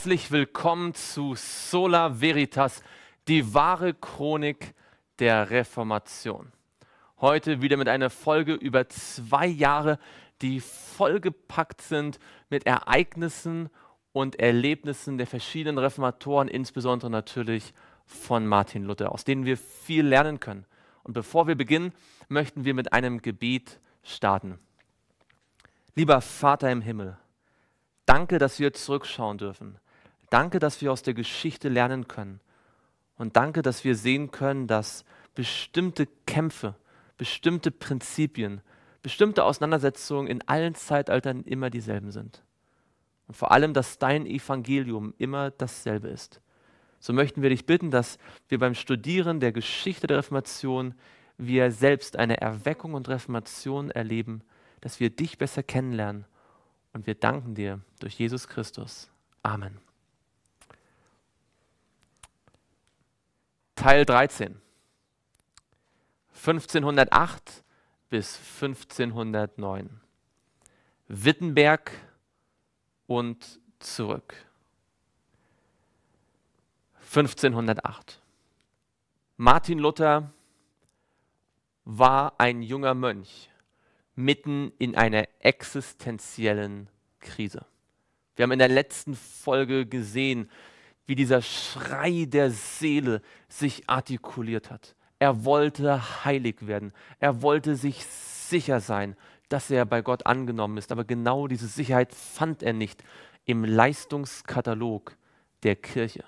herzlich willkommen zu Sola Veritas, die wahre Chronik der Reformation. Heute wieder mit einer Folge über zwei Jahre, die vollgepackt sind mit Ereignissen und Erlebnissen der verschiedenen Reformatoren, insbesondere natürlich von Martin Luther, aus denen wir viel lernen können. Und bevor wir beginnen, möchten wir mit einem Gebet starten. Lieber Vater im Himmel, danke, dass wir zurückschauen dürfen. Danke, dass wir aus der Geschichte lernen können. Und danke, dass wir sehen können, dass bestimmte Kämpfe, bestimmte Prinzipien, bestimmte Auseinandersetzungen in allen Zeitaltern immer dieselben sind. Und vor allem, dass dein Evangelium immer dasselbe ist. So möchten wir dich bitten, dass wir beim Studieren der Geschichte der Reformation wir selbst eine Erweckung und Reformation erleben, dass wir dich besser kennenlernen. Und wir danken dir durch Jesus Christus. Amen. Teil 13. 1508 bis 1509. Wittenberg und zurück. 1508. Martin Luther war ein junger Mönch mitten in einer existenziellen Krise. Wir haben in der letzten Folge gesehen, wie dieser Schrei der Seele sich artikuliert hat. Er wollte heilig werden. Er wollte sich sicher sein, dass er bei Gott angenommen ist. Aber genau diese Sicherheit fand er nicht im Leistungskatalog der Kirche.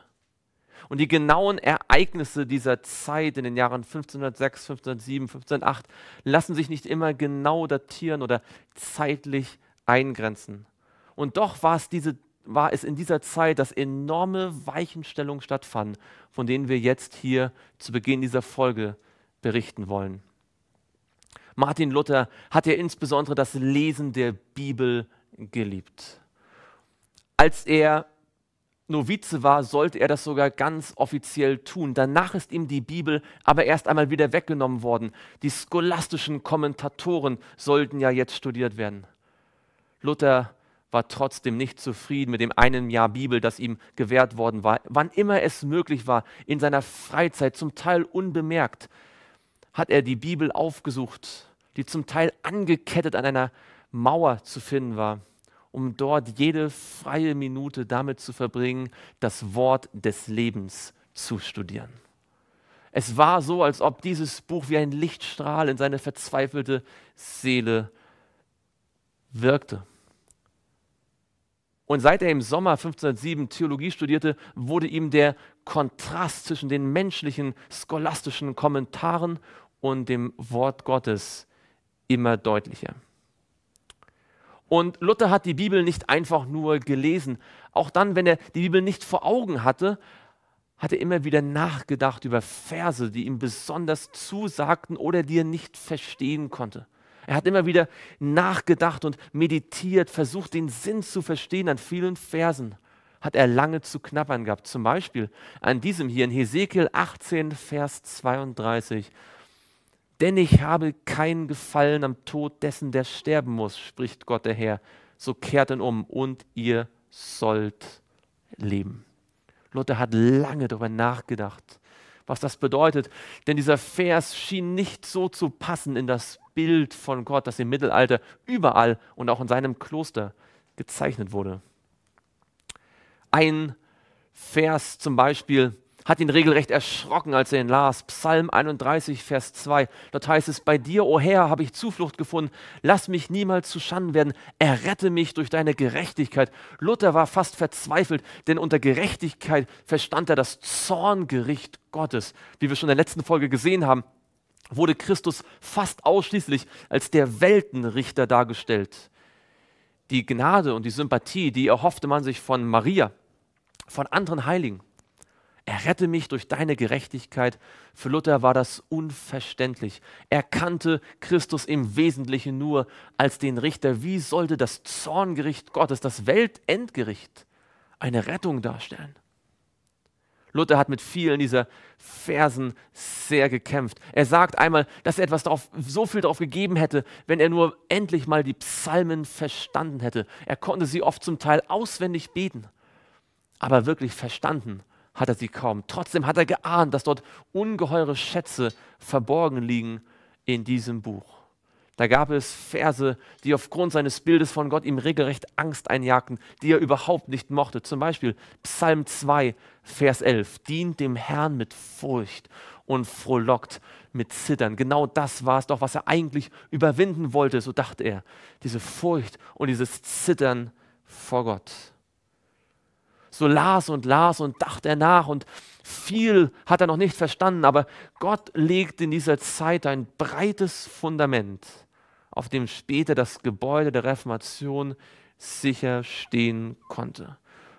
Und die genauen Ereignisse dieser Zeit in den Jahren 1506, 1507, 1508 lassen sich nicht immer genau datieren oder zeitlich eingrenzen. Und doch war es diese war es in dieser Zeit, dass enorme Weichenstellungen stattfanden, von denen wir jetzt hier zu Beginn dieser Folge berichten wollen. Martin Luther hat ja insbesondere das Lesen der Bibel geliebt. Als er Novize war, sollte er das sogar ganz offiziell tun. Danach ist ihm die Bibel aber erst einmal wieder weggenommen worden. Die scholastischen Kommentatoren sollten ja jetzt studiert werden. Luther war trotzdem nicht zufrieden mit dem einen Jahr Bibel, das ihm gewährt worden war. Wann immer es möglich war, in seiner Freizeit, zum Teil unbemerkt, hat er die Bibel aufgesucht, die zum Teil angekettet an einer Mauer zu finden war, um dort jede freie Minute damit zu verbringen, das Wort des Lebens zu studieren. Es war so, als ob dieses Buch wie ein Lichtstrahl in seine verzweifelte Seele wirkte. Und seit er im Sommer 1507 Theologie studierte, wurde ihm der Kontrast zwischen den menschlichen scholastischen Kommentaren und dem Wort Gottes immer deutlicher. Und Luther hat die Bibel nicht einfach nur gelesen. Auch dann, wenn er die Bibel nicht vor Augen hatte, hat er immer wieder nachgedacht über Verse, die ihm besonders zusagten oder die er nicht verstehen konnte. Er hat immer wieder nachgedacht und meditiert, versucht den Sinn zu verstehen an vielen Versen. Hat er lange zu knabbern gehabt. Zum Beispiel an diesem hier in Hesekiel 18, Vers 32. Denn ich habe keinen Gefallen am Tod dessen, der sterben muss, spricht Gott der Herr. So kehrt ihn um und ihr sollt leben. Luther hat lange darüber nachgedacht was das bedeutet. Denn dieser Vers schien nicht so zu passen in das Bild von Gott, das im Mittelalter überall und auch in seinem Kloster gezeichnet wurde. Ein Vers zum Beispiel hat ihn regelrecht erschrocken, als er ihn las. Psalm 31, Vers 2. Dort heißt es, bei dir, o oh Herr, habe ich Zuflucht gefunden. Lass mich niemals zu Schanden werden. Errette mich durch deine Gerechtigkeit. Luther war fast verzweifelt, denn unter Gerechtigkeit verstand er das Zorngericht Gottes. Wie wir schon in der letzten Folge gesehen haben, wurde Christus fast ausschließlich als der Weltenrichter dargestellt. Die Gnade und die Sympathie, die erhoffte man sich von Maria, von anderen Heiligen. Errette mich durch deine Gerechtigkeit. Für Luther war das unverständlich. Er kannte Christus im Wesentlichen nur als den Richter. Wie sollte das Zorngericht Gottes, das Weltendgericht, eine Rettung darstellen? Luther hat mit vielen dieser Versen sehr gekämpft. Er sagt einmal, dass er etwas darauf, so viel darauf gegeben hätte, wenn er nur endlich mal die Psalmen verstanden hätte. Er konnte sie oft zum Teil auswendig beten, aber wirklich verstanden hat er sie kaum. Trotzdem hat er geahnt, dass dort ungeheure Schätze verborgen liegen in diesem Buch. Da gab es Verse, die aufgrund seines Bildes von Gott ihm regelrecht Angst einjagten, die er überhaupt nicht mochte. Zum Beispiel Psalm 2, Vers 11. Dient dem Herrn mit Furcht und frohlockt mit Zittern. Genau das war es doch, was er eigentlich überwinden wollte, so dachte er. Diese Furcht und dieses Zittern vor Gott. So las und las und dachte er nach und viel hat er noch nicht verstanden, aber Gott legt in dieser Zeit ein breites Fundament, auf dem später das Gebäude der Reformation sicher stehen konnte.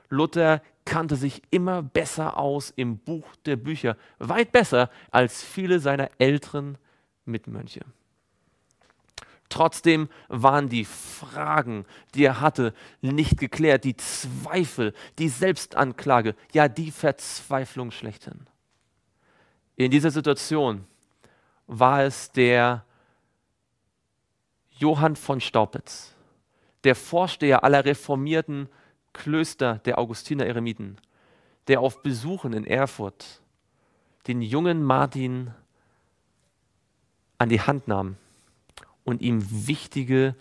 Luther kannte sich immer besser aus im Buch der Bücher, weit besser als viele seiner älteren Mitmönche. Trotzdem waren die Fragen, die er hatte, nicht geklärt, die Zweifel, die Selbstanklage, ja die Verzweiflung schlechthin. In dieser Situation war es der Johann von Staupitz, der Vorsteher aller reformierten Klöster der Augustiner Eremiten, der auf Besuchen in Erfurt den jungen Martin an die Hand nahm und ihm wichtige,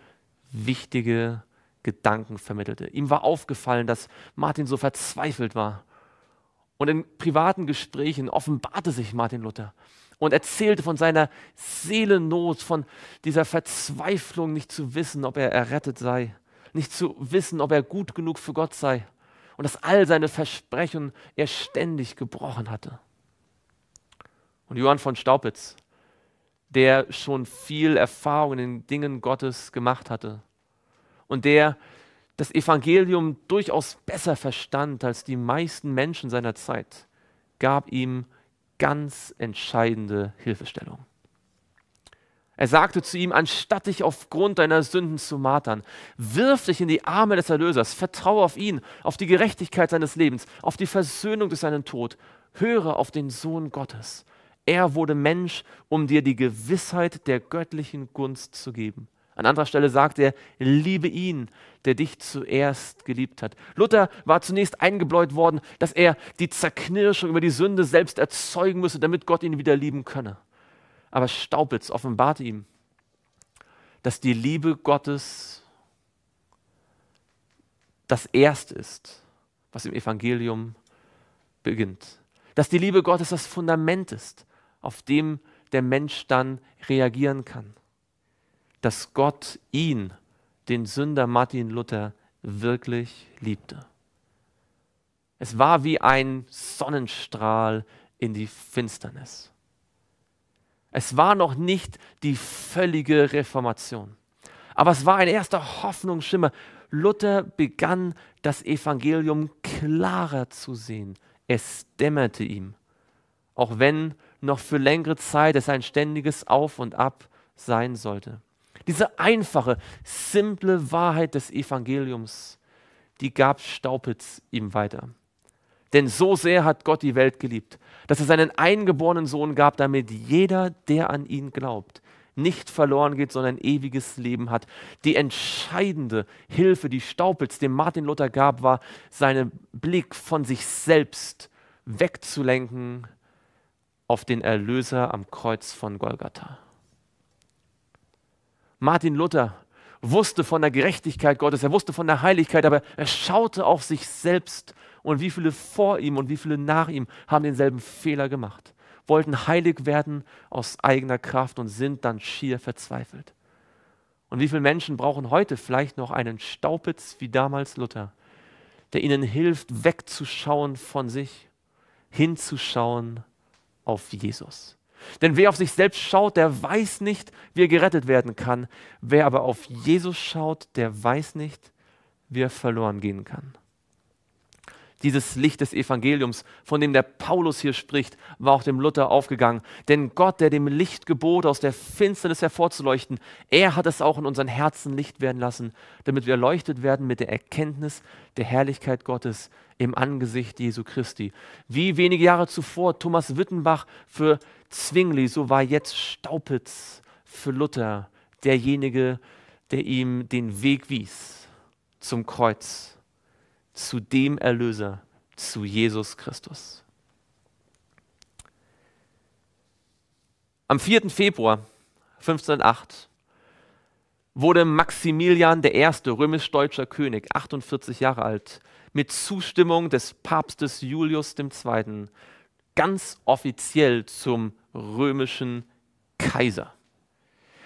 wichtige Gedanken vermittelte. Ihm war aufgefallen, dass Martin so verzweifelt war. Und in privaten Gesprächen offenbarte sich Martin Luther und erzählte von seiner Seelennot, von dieser Verzweiflung, nicht zu wissen, ob er errettet sei nicht zu wissen, ob er gut genug für Gott sei und dass all seine Versprechen er ständig gebrochen hatte. Und Johann von Staupitz, der schon viel Erfahrung in den Dingen Gottes gemacht hatte und der das Evangelium durchaus besser verstand als die meisten Menschen seiner Zeit, gab ihm ganz entscheidende Hilfestellung. Er sagte zu ihm, anstatt dich aufgrund deiner Sünden zu martern, wirf dich in die Arme des Erlösers, vertraue auf ihn, auf die Gerechtigkeit seines Lebens, auf die Versöhnung durch seinen Tod, höre auf den Sohn Gottes. Er wurde Mensch, um dir die Gewissheit der göttlichen Gunst zu geben. An anderer Stelle sagt er, liebe ihn, der dich zuerst geliebt hat. Luther war zunächst eingebläut worden, dass er die Zerknirschung über die Sünde selbst erzeugen müsse, damit Gott ihn wieder lieben könne. Aber Staupitz offenbart ihm, dass die Liebe Gottes das Erste ist, was im Evangelium beginnt. Dass die Liebe Gottes das Fundament ist, auf dem der Mensch dann reagieren kann. Dass Gott ihn, den Sünder Martin Luther, wirklich liebte. Es war wie ein Sonnenstrahl in die Finsternis. Es war noch nicht die völlige Reformation. Aber es war ein erster Hoffnungsschimmer. Luther begann das Evangelium klarer zu sehen. Es dämmerte ihm. Auch wenn noch für längere Zeit es ein ständiges Auf und Ab sein sollte. Diese einfache, simple Wahrheit des Evangeliums, die gab Staupitz ihm weiter. Denn so sehr hat Gott die Welt geliebt, dass er seinen eingeborenen Sohn gab, damit jeder, der an ihn glaubt, nicht verloren geht, sondern ein ewiges Leben hat. Die entscheidende Hilfe, die Staupitz dem Martin Luther gab, war, seinen Blick von sich selbst wegzulenken auf den Erlöser am Kreuz von Golgatha. Martin Luther wusste von der Gerechtigkeit Gottes, er wusste von der Heiligkeit, aber er schaute auf sich selbst und wie viele vor ihm und wie viele nach ihm haben denselben Fehler gemacht, wollten heilig werden aus eigener Kraft und sind dann schier verzweifelt. Und wie viele Menschen brauchen heute vielleicht noch einen Staupitz wie damals Luther, der ihnen hilft, wegzuschauen von sich, hinzuschauen auf Jesus. Denn wer auf sich selbst schaut, der weiß nicht, wie er gerettet werden kann. Wer aber auf Jesus schaut, der weiß nicht, wie er verloren gehen kann. Dieses Licht des Evangeliums, von dem der Paulus hier spricht, war auch dem Luther aufgegangen. Denn Gott, der dem Licht gebot, aus der Finsternis hervorzuleuchten, er hat es auch in unseren Herzen Licht werden lassen, damit wir erleuchtet werden mit der Erkenntnis der Herrlichkeit Gottes im Angesicht Jesu Christi. Wie wenige Jahre zuvor Thomas Wittenbach für Zwingli, so war jetzt Staupitz für Luther derjenige, der ihm den Weg wies zum Kreuz, zu dem Erlöser, zu Jesus Christus. Am 4. Februar 1508 wurde Maximilian I., römisch-deutscher König, 48 Jahre alt, mit Zustimmung des Papstes Julius II. ganz offiziell zum römischen Kaiser.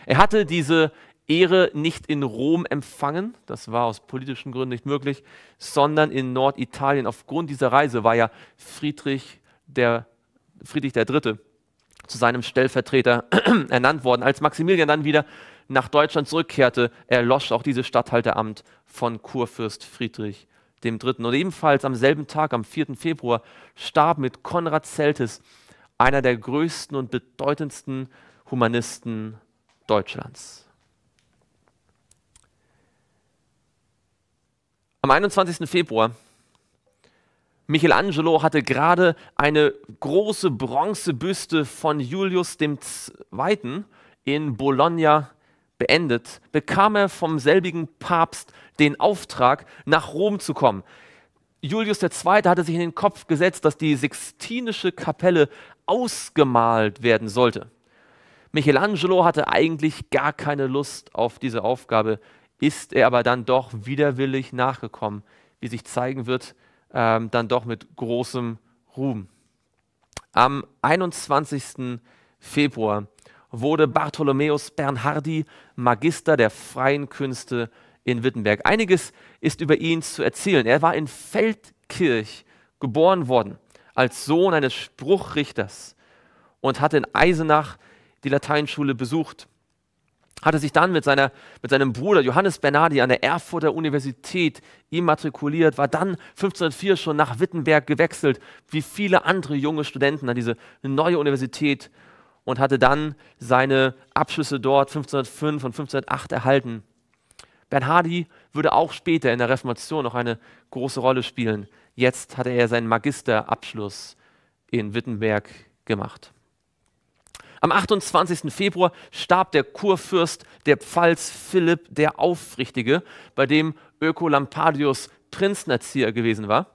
Er hatte diese Ehre nicht in Rom empfangen, das war aus politischen Gründen nicht möglich, sondern in Norditalien. Aufgrund dieser Reise war ja Friedrich der, Friedrich der zu seinem Stellvertreter ernannt worden. Als Maximilian dann wieder nach Deutschland zurückkehrte, erlosch auch dieses Statthalteramt von Kurfürst Friedrich III. Und ebenfalls am selben Tag, am 4. Februar, starb mit Konrad Zeltes einer der größten und bedeutendsten Humanisten Deutschlands. Am 21. Februar Michelangelo hatte gerade eine große Bronzebüste von Julius II. in Bologna beendet, bekam er vom selbigen Papst den Auftrag, nach Rom zu kommen. Julius II. hatte sich in den Kopf gesetzt, dass die Sixtinische Kapelle ausgemalt werden sollte. Michelangelo hatte eigentlich gar keine Lust auf diese Aufgabe, ist er aber dann doch widerwillig nachgekommen, wie sich zeigen wird, ähm, dann doch mit großem Ruhm. Am 21. Februar wurde Bartholomäus Bernhardi Magister der freien Künste in Wittenberg. Einiges ist über ihn zu erzählen. Er war in Feldkirch geboren worden als Sohn eines Spruchrichters und hatte in Eisenach die Lateinschule besucht. Hatte sich dann mit, seiner, mit seinem Bruder Johannes Bernardi an der Erfurter Universität immatrikuliert, war dann 1504 schon nach Wittenberg gewechselt, wie viele andere junge Studenten an diese neue Universität und hatte dann seine Abschlüsse dort 1505 und 1508 erhalten. Bernhardi würde auch später in der Reformation noch eine große Rolle spielen. Jetzt hatte er seinen Magisterabschluss in Wittenberg gemacht. Am 28. Februar starb der Kurfürst der Pfalz Philipp der Aufrichtige, bei dem Öko Lampadius Prinzenerzieher gewesen war.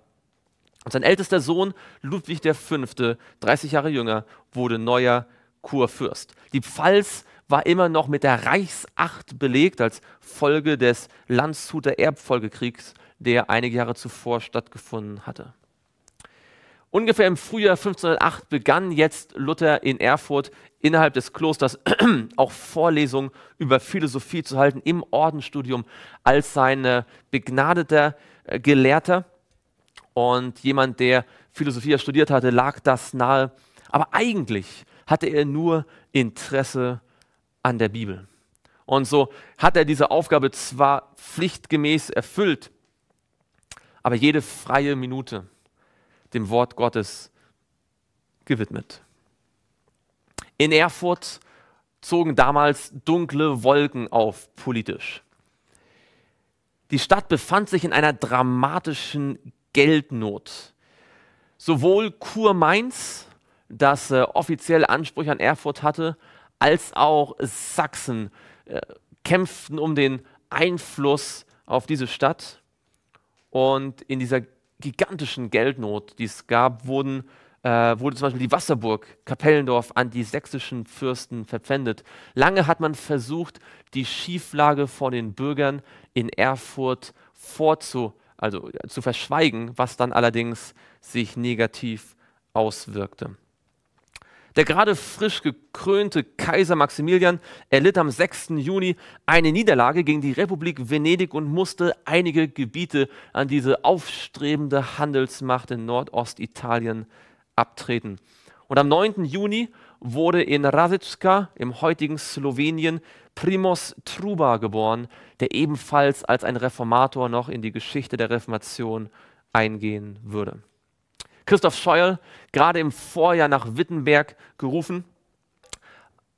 Und sein ältester Sohn Ludwig V., 30 Jahre jünger, wurde neuer Kurfürst. Die Pfalz war immer noch mit der Reichsacht belegt als Folge des Landshuter Erbfolgekriegs, der einige Jahre zuvor stattgefunden hatte. Ungefähr im Frühjahr 1508 begann jetzt Luther in Erfurt innerhalb des Klosters auch Vorlesungen über Philosophie zu halten im Ordensstudium als sein äh, begnadeter äh, Gelehrter und jemand, der Philosophie studiert hatte, lag das nahe. Aber eigentlich hatte er nur Interesse an der Bibel. Und so hat er diese Aufgabe zwar pflichtgemäß erfüllt, aber jede freie Minute dem Wort Gottes gewidmet. In Erfurt zogen damals dunkle Wolken auf politisch. Die Stadt befand sich in einer dramatischen Geldnot. Sowohl Kurmainz das äh, offiziell Ansprüche an Erfurt hatte, als auch Sachsen äh, kämpften um den Einfluss auf diese Stadt. Und in dieser gigantischen Geldnot, die es gab, wurden, äh, wurde zum Beispiel die Wasserburg Kapellendorf an die sächsischen Fürsten verpfändet. Lange hat man versucht, die Schieflage vor den Bürgern in Erfurt vorzu, also, äh, zu verschweigen, was dann allerdings sich negativ auswirkte. Der gerade frisch gekrönte Kaiser Maximilian erlitt am 6. Juni eine Niederlage gegen die Republik Venedig und musste einige Gebiete an diese aufstrebende Handelsmacht in Nordostitalien abtreten. Und am 9. Juni wurde in Rasicka im heutigen Slowenien Primos Truba geboren, der ebenfalls als ein Reformator noch in die Geschichte der Reformation eingehen würde. Christoph Scheuer, gerade im Vorjahr nach Wittenberg gerufen,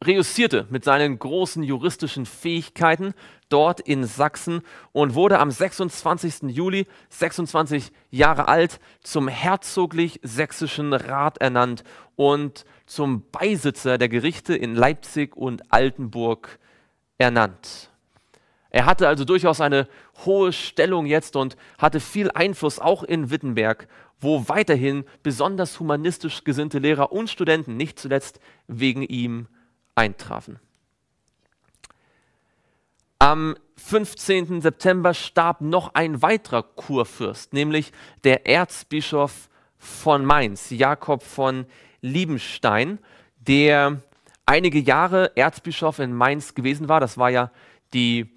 reüssierte mit seinen großen juristischen Fähigkeiten dort in Sachsen und wurde am 26. Juli, 26 Jahre alt, zum herzoglich-sächsischen Rat ernannt und zum Beisitzer der Gerichte in Leipzig und Altenburg ernannt. Er hatte also durchaus eine hohe Stellung jetzt und hatte viel Einfluss auch in Wittenberg, wo weiterhin besonders humanistisch gesinnte Lehrer und Studenten nicht zuletzt wegen ihm eintrafen. Am 15. September starb noch ein weiterer Kurfürst, nämlich der Erzbischof von Mainz, Jakob von Liebenstein, der einige Jahre Erzbischof in Mainz gewesen war. Das war ja die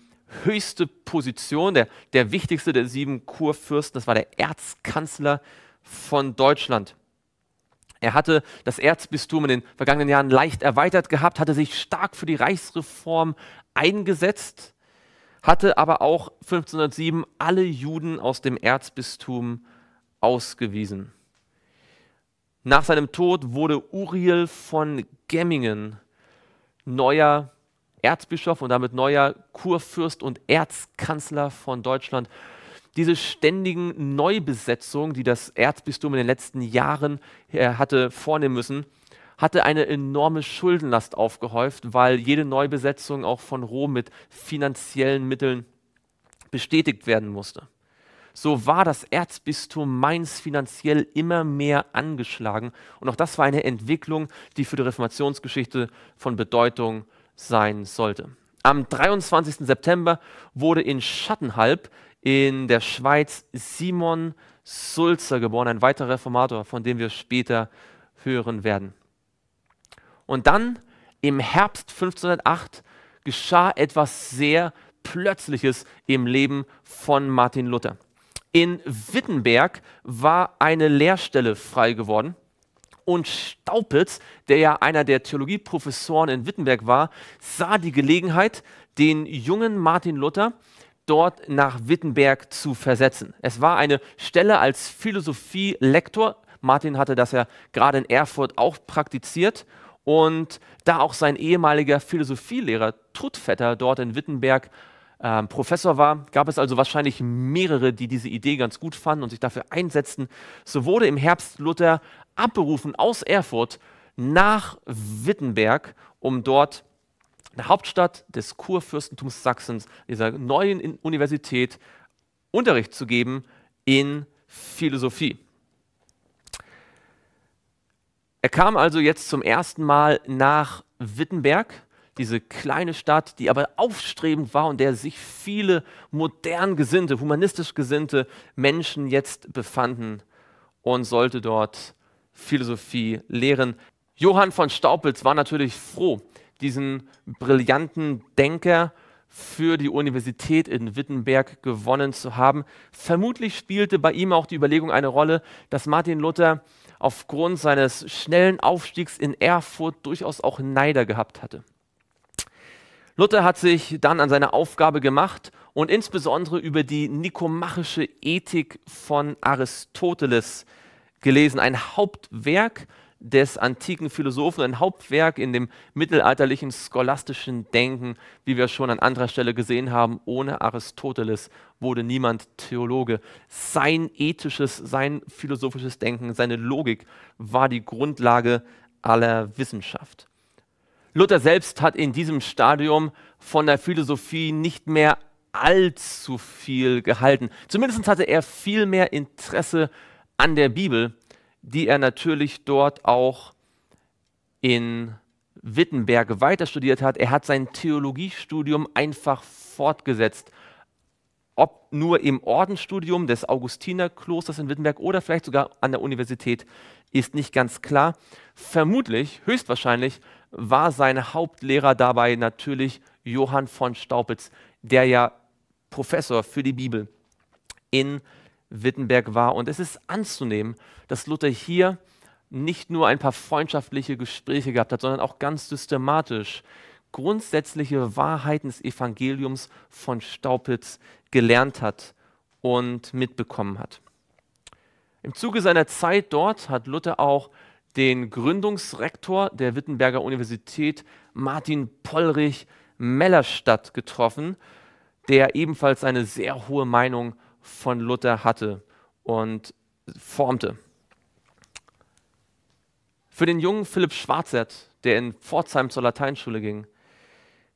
höchste Position, der, der wichtigste der sieben Kurfürsten, das war der Erzkanzler von Deutschland. Er hatte das Erzbistum in den vergangenen Jahren leicht erweitert gehabt, hatte sich stark für die Reichsreform eingesetzt, hatte aber auch 1507 alle Juden aus dem Erzbistum ausgewiesen. Nach seinem Tod wurde Uriel von Gemmingen neuer Erzbischof und damit neuer Kurfürst und Erzkanzler von Deutschland. Diese ständigen Neubesetzungen, die das Erzbistum in den letzten Jahren äh, hatte vornehmen müssen, hatte eine enorme Schuldenlast aufgehäuft, weil jede Neubesetzung auch von Rom mit finanziellen Mitteln bestätigt werden musste. So war das Erzbistum Mainz finanziell immer mehr angeschlagen und auch das war eine Entwicklung, die für die Reformationsgeschichte von Bedeutung war sein sollte. Am 23. September wurde in Schattenhalb in der Schweiz Simon Sulzer geboren, ein weiterer Reformator, von dem wir später hören werden. Und dann im Herbst 1508 geschah etwas sehr Plötzliches im Leben von Martin Luther. In Wittenberg war eine Lehrstelle frei geworden und Staupitz, der ja einer der Theologieprofessoren in Wittenberg war, sah die Gelegenheit, den jungen Martin Luther dort nach Wittenberg zu versetzen. Es war eine Stelle als Philosophielektor. Martin hatte das ja gerade in Erfurt auch praktiziert. Und da auch sein ehemaliger Philosophielehrer Truttvetter dort in Wittenberg ähm, Professor war, gab es also wahrscheinlich mehrere, die diese Idee ganz gut fanden und sich dafür einsetzten. So wurde im Herbst Luther abberufen aus Erfurt nach Wittenberg, um dort der Hauptstadt des Kurfürstentums Sachsens, dieser neuen Universität, Unterricht zu geben in Philosophie. Er kam also jetzt zum ersten Mal nach Wittenberg diese kleine Stadt, die aber aufstrebend war und der sich viele modern gesinnte, humanistisch gesinnte Menschen jetzt befanden und sollte dort Philosophie lehren. Johann von Staupitz war natürlich froh, diesen brillanten Denker für die Universität in Wittenberg gewonnen zu haben. Vermutlich spielte bei ihm auch die Überlegung eine Rolle, dass Martin Luther aufgrund seines schnellen Aufstiegs in Erfurt durchaus auch Neider gehabt hatte. Luther hat sich dann an seine Aufgabe gemacht und insbesondere über die nikomachische Ethik von Aristoteles gelesen, ein Hauptwerk des antiken Philosophen, ein Hauptwerk in dem mittelalterlichen scholastischen Denken, wie wir schon an anderer Stelle gesehen haben. Ohne Aristoteles wurde niemand Theologe. Sein ethisches, sein philosophisches Denken, seine Logik war die Grundlage aller Wissenschaft. Luther selbst hat in diesem Stadium von der Philosophie nicht mehr allzu viel gehalten. Zumindest hatte er viel mehr Interesse an der Bibel, die er natürlich dort auch in Wittenberg weiter studiert hat. Er hat sein Theologiestudium einfach fortgesetzt. Ob nur im Ordensstudium des Augustinerklosters in Wittenberg oder vielleicht sogar an der Universität, ist nicht ganz klar. Vermutlich, höchstwahrscheinlich, war sein Hauptlehrer dabei natürlich Johann von Staupitz, der ja Professor für die Bibel in Wittenberg war. Und es ist anzunehmen, dass Luther hier nicht nur ein paar freundschaftliche Gespräche gehabt hat, sondern auch ganz systematisch grundsätzliche Wahrheiten des Evangeliums von Staupitz gelernt hat und mitbekommen hat. Im Zuge seiner Zeit dort hat Luther auch den Gründungsrektor der Wittenberger Universität, Martin Pollrich Mellerstadt, getroffen, der ebenfalls eine sehr hohe Meinung von Luther hatte und formte. Für den jungen Philipp Schwarzert, der in Pforzheim zur Lateinschule ging,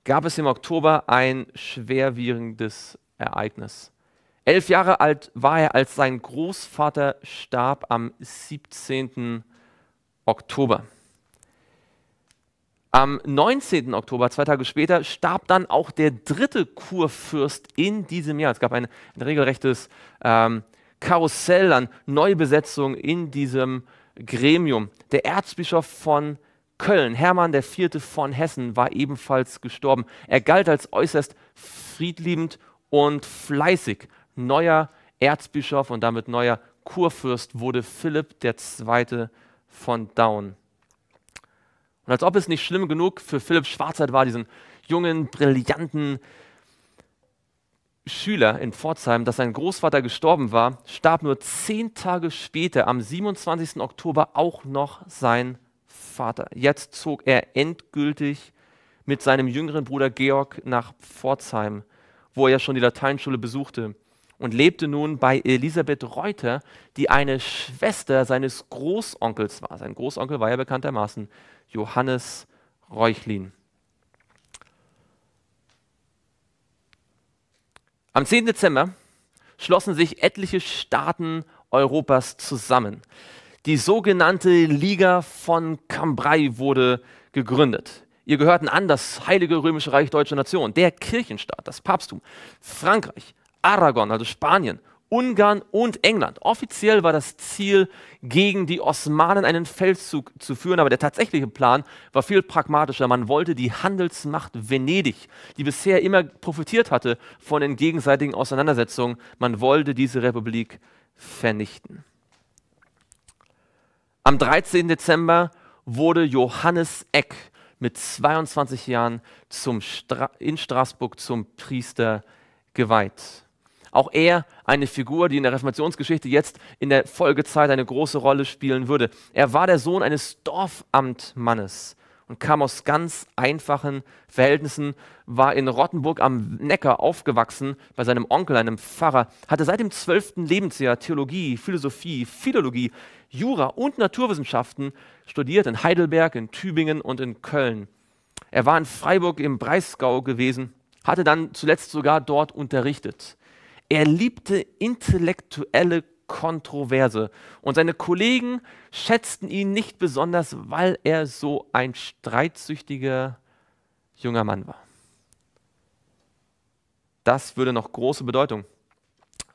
gab es im Oktober ein schwerwiegendes Ereignis. Elf Jahre alt war er, als sein Großvater starb am 17. Oktober. Am 19. Oktober, zwei Tage später, starb dann auch der dritte Kurfürst in diesem Jahr. Es gab ein, ein regelrechtes ähm, Karussell an Neubesetzung in diesem Gremium. Der Erzbischof von Köln, Hermann IV. von Hessen, war ebenfalls gestorben. Er galt als äußerst friedliebend und fleißig. Neuer Erzbischof und damit neuer Kurfürst wurde Philipp II von Down. Und als ob es nicht schlimm genug für Philipp Schwarzheit war, diesen jungen, brillanten Schüler in Pforzheim, dass sein Großvater gestorben war, starb nur zehn Tage später, am 27. Oktober, auch noch sein Vater. Jetzt zog er endgültig mit seinem jüngeren Bruder Georg nach Pforzheim, wo er ja schon die Lateinschule besuchte und lebte nun bei Elisabeth Reuter, die eine Schwester seines Großonkels war. Sein Großonkel war ja bekanntermaßen Johannes Reuchlin. Am 10. Dezember schlossen sich etliche Staaten Europas zusammen. Die sogenannte Liga von Cambrai wurde gegründet. Ihr gehörten an das Heilige Römische Reich Deutsche Nation, der Kirchenstaat, das Papsttum, Frankreich, Aragon, also Spanien, Ungarn und England. Offiziell war das Ziel, gegen die Osmanen einen Feldzug zu führen, aber der tatsächliche Plan war viel pragmatischer. Man wollte die Handelsmacht Venedig, die bisher immer profitiert hatte von den gegenseitigen Auseinandersetzungen, man wollte diese Republik vernichten. Am 13. Dezember wurde Johannes Eck mit 22 Jahren Stra in Straßburg zum Priester geweiht. Auch er eine Figur, die in der Reformationsgeschichte jetzt in der Folgezeit eine große Rolle spielen würde. Er war der Sohn eines Dorfamtmannes und kam aus ganz einfachen Verhältnissen, war in Rottenburg am Neckar aufgewachsen bei seinem Onkel, einem Pfarrer, hatte seit dem zwölften Lebensjahr Theologie, Philosophie, Philologie, Jura und Naturwissenschaften studiert in Heidelberg, in Tübingen und in Köln. Er war in Freiburg im Breisgau gewesen, hatte dann zuletzt sogar dort unterrichtet. Er liebte intellektuelle Kontroverse und seine Kollegen schätzten ihn nicht besonders, weil er so ein streitsüchtiger junger Mann war. Das würde noch große Bedeutung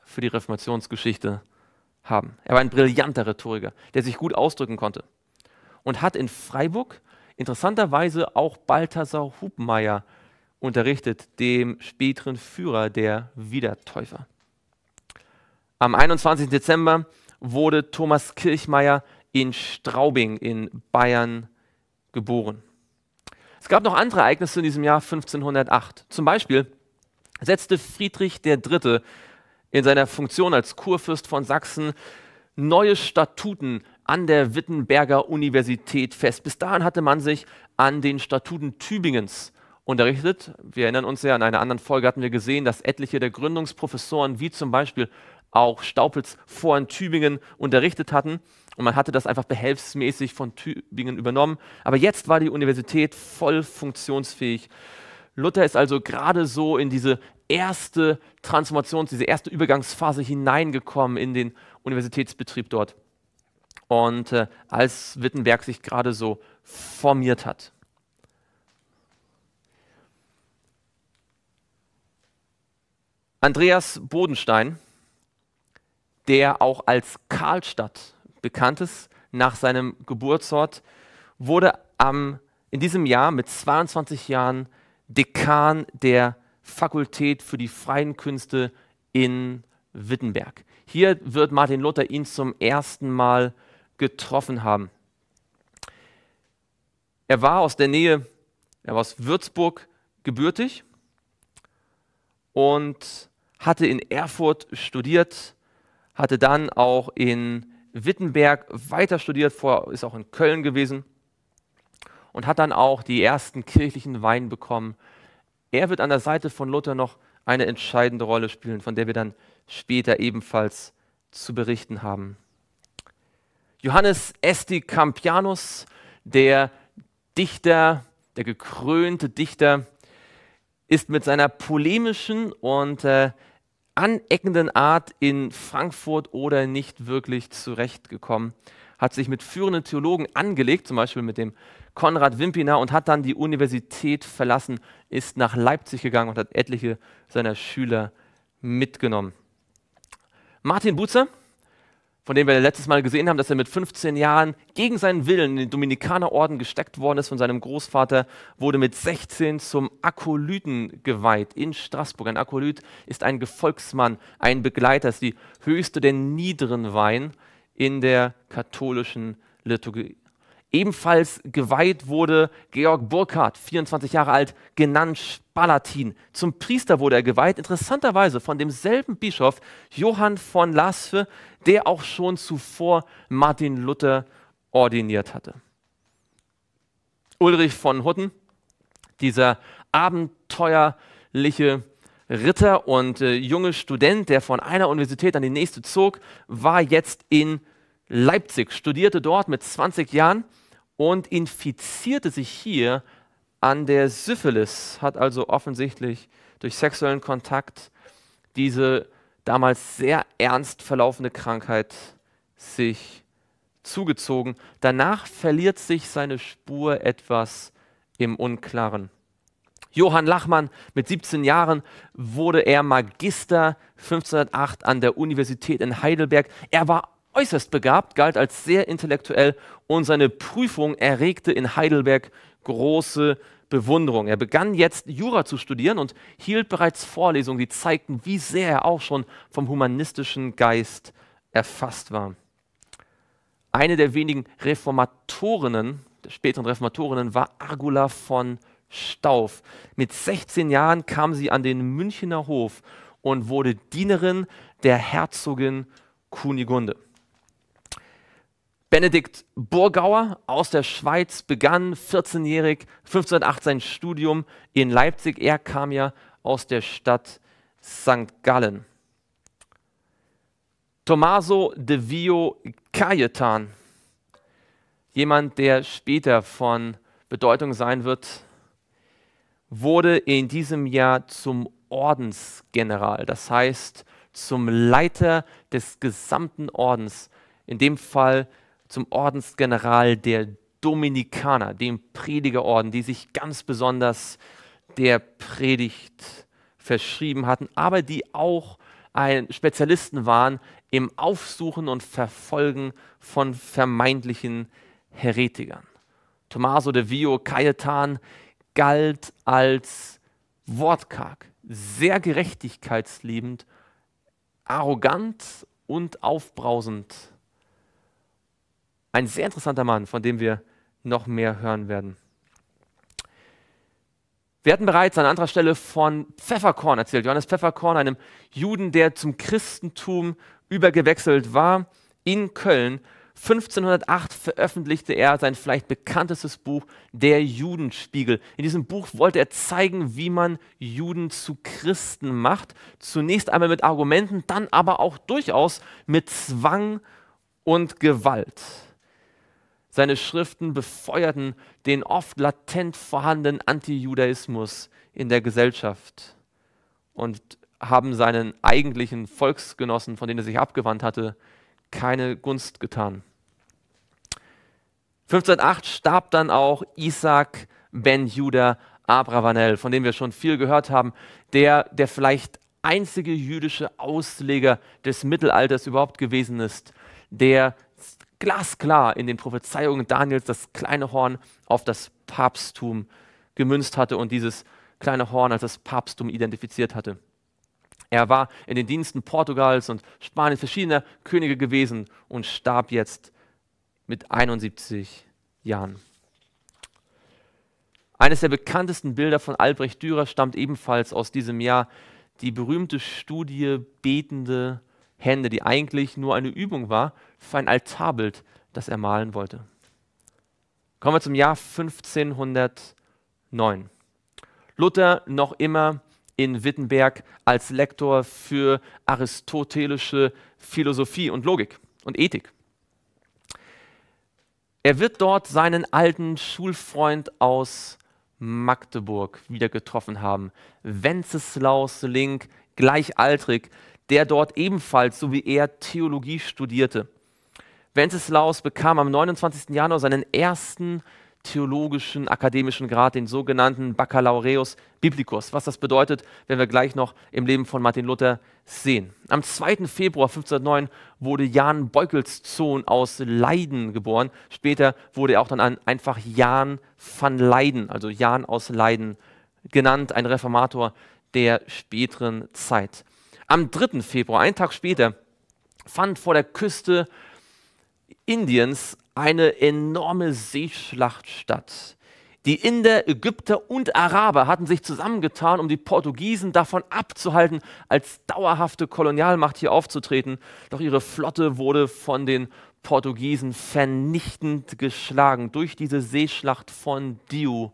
für die Reformationsgeschichte haben. Er war ein brillanter Rhetoriker, der sich gut ausdrücken konnte und hat in Freiburg interessanterweise auch Balthasar Hubmeier unterrichtet, dem späteren Führer der Wiedertäufer. Am 21. Dezember wurde Thomas Kirchmeier in Straubing in Bayern geboren. Es gab noch andere Ereignisse in diesem Jahr 1508. Zum Beispiel setzte Friedrich III. in seiner Funktion als Kurfürst von Sachsen neue Statuten an der Wittenberger Universität fest. Bis dahin hatte man sich an den Statuten Tübingens unterrichtet. Wir erinnern uns ja, in einer anderen Folge hatten wir gesehen, dass etliche der Gründungsprofessoren, wie zum Beispiel auch Staupitz vor in Tübingen unterrichtet hatten. Und man hatte das einfach behelfsmäßig von Tübingen übernommen. Aber jetzt war die Universität voll funktionsfähig. Luther ist also gerade so in diese erste Transformation, diese erste Übergangsphase hineingekommen in den Universitätsbetrieb dort. Und äh, als Wittenberg sich gerade so formiert hat. Andreas Bodenstein, der auch als Karlstadt bekannt ist, nach seinem Geburtsort, wurde am, in diesem Jahr mit 22 Jahren Dekan der Fakultät für die freien Künste in Wittenberg. Hier wird Martin Luther ihn zum ersten Mal getroffen haben. Er war aus der Nähe, er war aus Würzburg gebürtig und hatte in Erfurt studiert, hatte dann auch in Wittenberg weiter studiert, vorher ist auch in Köln gewesen und hat dann auch die ersten kirchlichen Weinen bekommen. Er wird an der Seite von Luther noch eine entscheidende Rolle spielen, von der wir dann später ebenfalls zu berichten haben. Johannes Esti Campianus, der Dichter, der gekrönte Dichter, ist mit seiner polemischen und äh, aneckenden Art in Frankfurt oder nicht wirklich zurechtgekommen, hat sich mit führenden Theologen angelegt, zum Beispiel mit dem Konrad Wimpiner und hat dann die Universität verlassen, ist nach Leipzig gegangen und hat etliche seiner Schüler mitgenommen. Martin Butzer, von dem wir letztes Mal gesehen haben, dass er mit 15 Jahren gegen seinen Willen in den Dominikanerorden gesteckt worden ist von seinem Großvater, wurde mit 16 zum Akolyten geweiht in Straßburg. Ein Akolyt ist ein Gefolgsmann, ein Begleiter, ist die höchste der niederen Weihen in der katholischen Liturgie. Ebenfalls geweiht wurde Georg Burkhardt, 24 Jahre alt, genannt Spalatin. Zum Priester wurde er geweiht, interessanterweise von demselben Bischof Johann von Lasve, der auch schon zuvor Martin Luther ordiniert hatte. Ulrich von Hutten, dieser abenteuerliche Ritter und äh, junge Student, der von einer Universität an die nächste zog, war jetzt in Leipzig, studierte dort mit 20 Jahren und infizierte sich hier an der Syphilis, hat also offensichtlich durch sexuellen Kontakt diese damals sehr ernst verlaufende Krankheit sich zugezogen. Danach verliert sich seine Spur etwas im Unklaren. Johann Lachmann, mit 17 Jahren wurde er Magister 1508 an der Universität in Heidelberg. Er war äußerst begabt, galt als sehr intellektuell und seine Prüfung erregte in Heidelberg große Bewunderung. Er begann jetzt Jura zu studieren und hielt bereits Vorlesungen, die zeigten, wie sehr er auch schon vom humanistischen Geist erfasst war. Eine der wenigen Reformatorinnen, der späteren Reformatorinnen, war Argula von Stauf. Mit 16 Jahren kam sie an den Münchner Hof und wurde Dienerin der Herzogin Kunigunde. Benedikt Burgauer aus der Schweiz begann 14-jährig 1508 sein Studium in Leipzig. Er kam ja aus der Stadt St. Gallen. Tommaso de Vio Cayetan, jemand, der später von Bedeutung sein wird, wurde in diesem Jahr zum Ordensgeneral, das heißt zum Leiter des gesamten Ordens, in dem Fall zum Ordensgeneral der Dominikaner, dem Predigerorden, die sich ganz besonders der Predigt verschrieben hatten, aber die auch ein Spezialisten waren im Aufsuchen und Verfolgen von vermeintlichen Heretikern. Tommaso de Vio Cayetan galt als wortkarg, sehr gerechtigkeitsliebend, arrogant und aufbrausend ein sehr interessanter Mann, von dem wir noch mehr hören werden. Wir hatten bereits an anderer Stelle von Pfefferkorn erzählt, Johannes Pfefferkorn, einem Juden, der zum Christentum übergewechselt war in Köln. 1508 veröffentlichte er sein vielleicht bekanntestes Buch, Der Judenspiegel. In diesem Buch wollte er zeigen, wie man Juden zu Christen macht. Zunächst einmal mit Argumenten, dann aber auch durchaus mit Zwang und Gewalt. Seine Schriften befeuerten den oft latent vorhandenen Antijudaismus in der Gesellschaft und haben seinen eigentlichen Volksgenossen, von denen er sich abgewandt hatte, keine Gunst getan. 1508 starb dann auch Isaac ben Judah Abravanel, von dem wir schon viel gehört haben, der der vielleicht einzige jüdische Ausleger des Mittelalters überhaupt gewesen ist, der glasklar in den Prophezeiungen Daniels das kleine Horn auf das Papsttum gemünzt hatte und dieses kleine Horn als das Papsttum identifiziert hatte. Er war in den Diensten Portugals und Spaniens verschiedener Könige gewesen und starb jetzt mit 71 Jahren. Eines der bekanntesten Bilder von Albrecht Dürer stammt ebenfalls aus diesem Jahr, die berühmte Studie Betende Hände, die eigentlich nur eine Übung war, für ein Altarbild, das er malen wollte. Kommen wir zum Jahr 1509. Luther noch immer in Wittenberg als Lektor für aristotelische Philosophie und Logik und Ethik. Er wird dort seinen alten Schulfreund aus Magdeburg wieder getroffen haben, Wenceslaus Link, gleichaltrig, der dort ebenfalls, so wie er, Theologie studierte. Wenceslaus bekam am 29. Januar seinen ersten theologischen akademischen Grad, den sogenannten Baccalaureus Biblicus. Was das bedeutet, werden wir gleich noch im Leben von Martin Luther sehen. Am 2. Februar 1509 wurde Jan Beukelszoon aus Leiden geboren. Später wurde er auch dann einfach Jan van Leiden, also Jan aus Leiden genannt, ein Reformator der späteren Zeit. Am 3. Februar, einen Tag später, fand vor der Küste Indiens eine enorme Seeschlacht statt. Die Inder, Ägypter und Araber hatten sich zusammengetan, um die Portugiesen davon abzuhalten, als dauerhafte Kolonialmacht hier aufzutreten. Doch ihre Flotte wurde von den Portugiesen vernichtend geschlagen durch diese Seeschlacht von Diu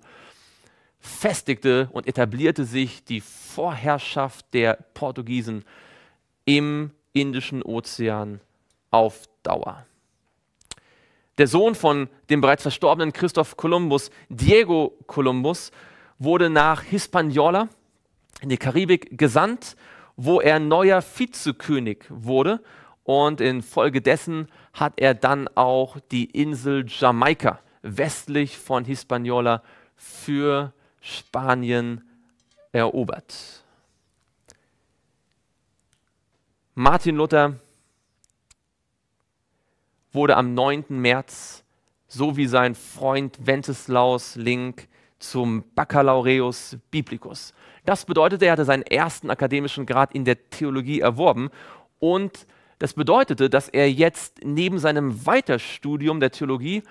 festigte und etablierte sich die Vorherrschaft der Portugiesen im Indischen Ozean auf Dauer. Der Sohn von dem bereits verstorbenen Christoph Kolumbus, Diego Kolumbus, wurde nach Hispaniola in die Karibik gesandt, wo er neuer Vizekönig wurde und infolgedessen hat er dann auch die Insel Jamaika westlich von Hispaniola für Spanien erobert. Martin Luther wurde am 9. März, so wie sein Freund Wenceslaus Link, zum Baccalaureus Biblicus. Das bedeutete, er hatte seinen ersten akademischen Grad in der Theologie erworben und das bedeutete, dass er jetzt neben seinem Weiterstudium der Theologie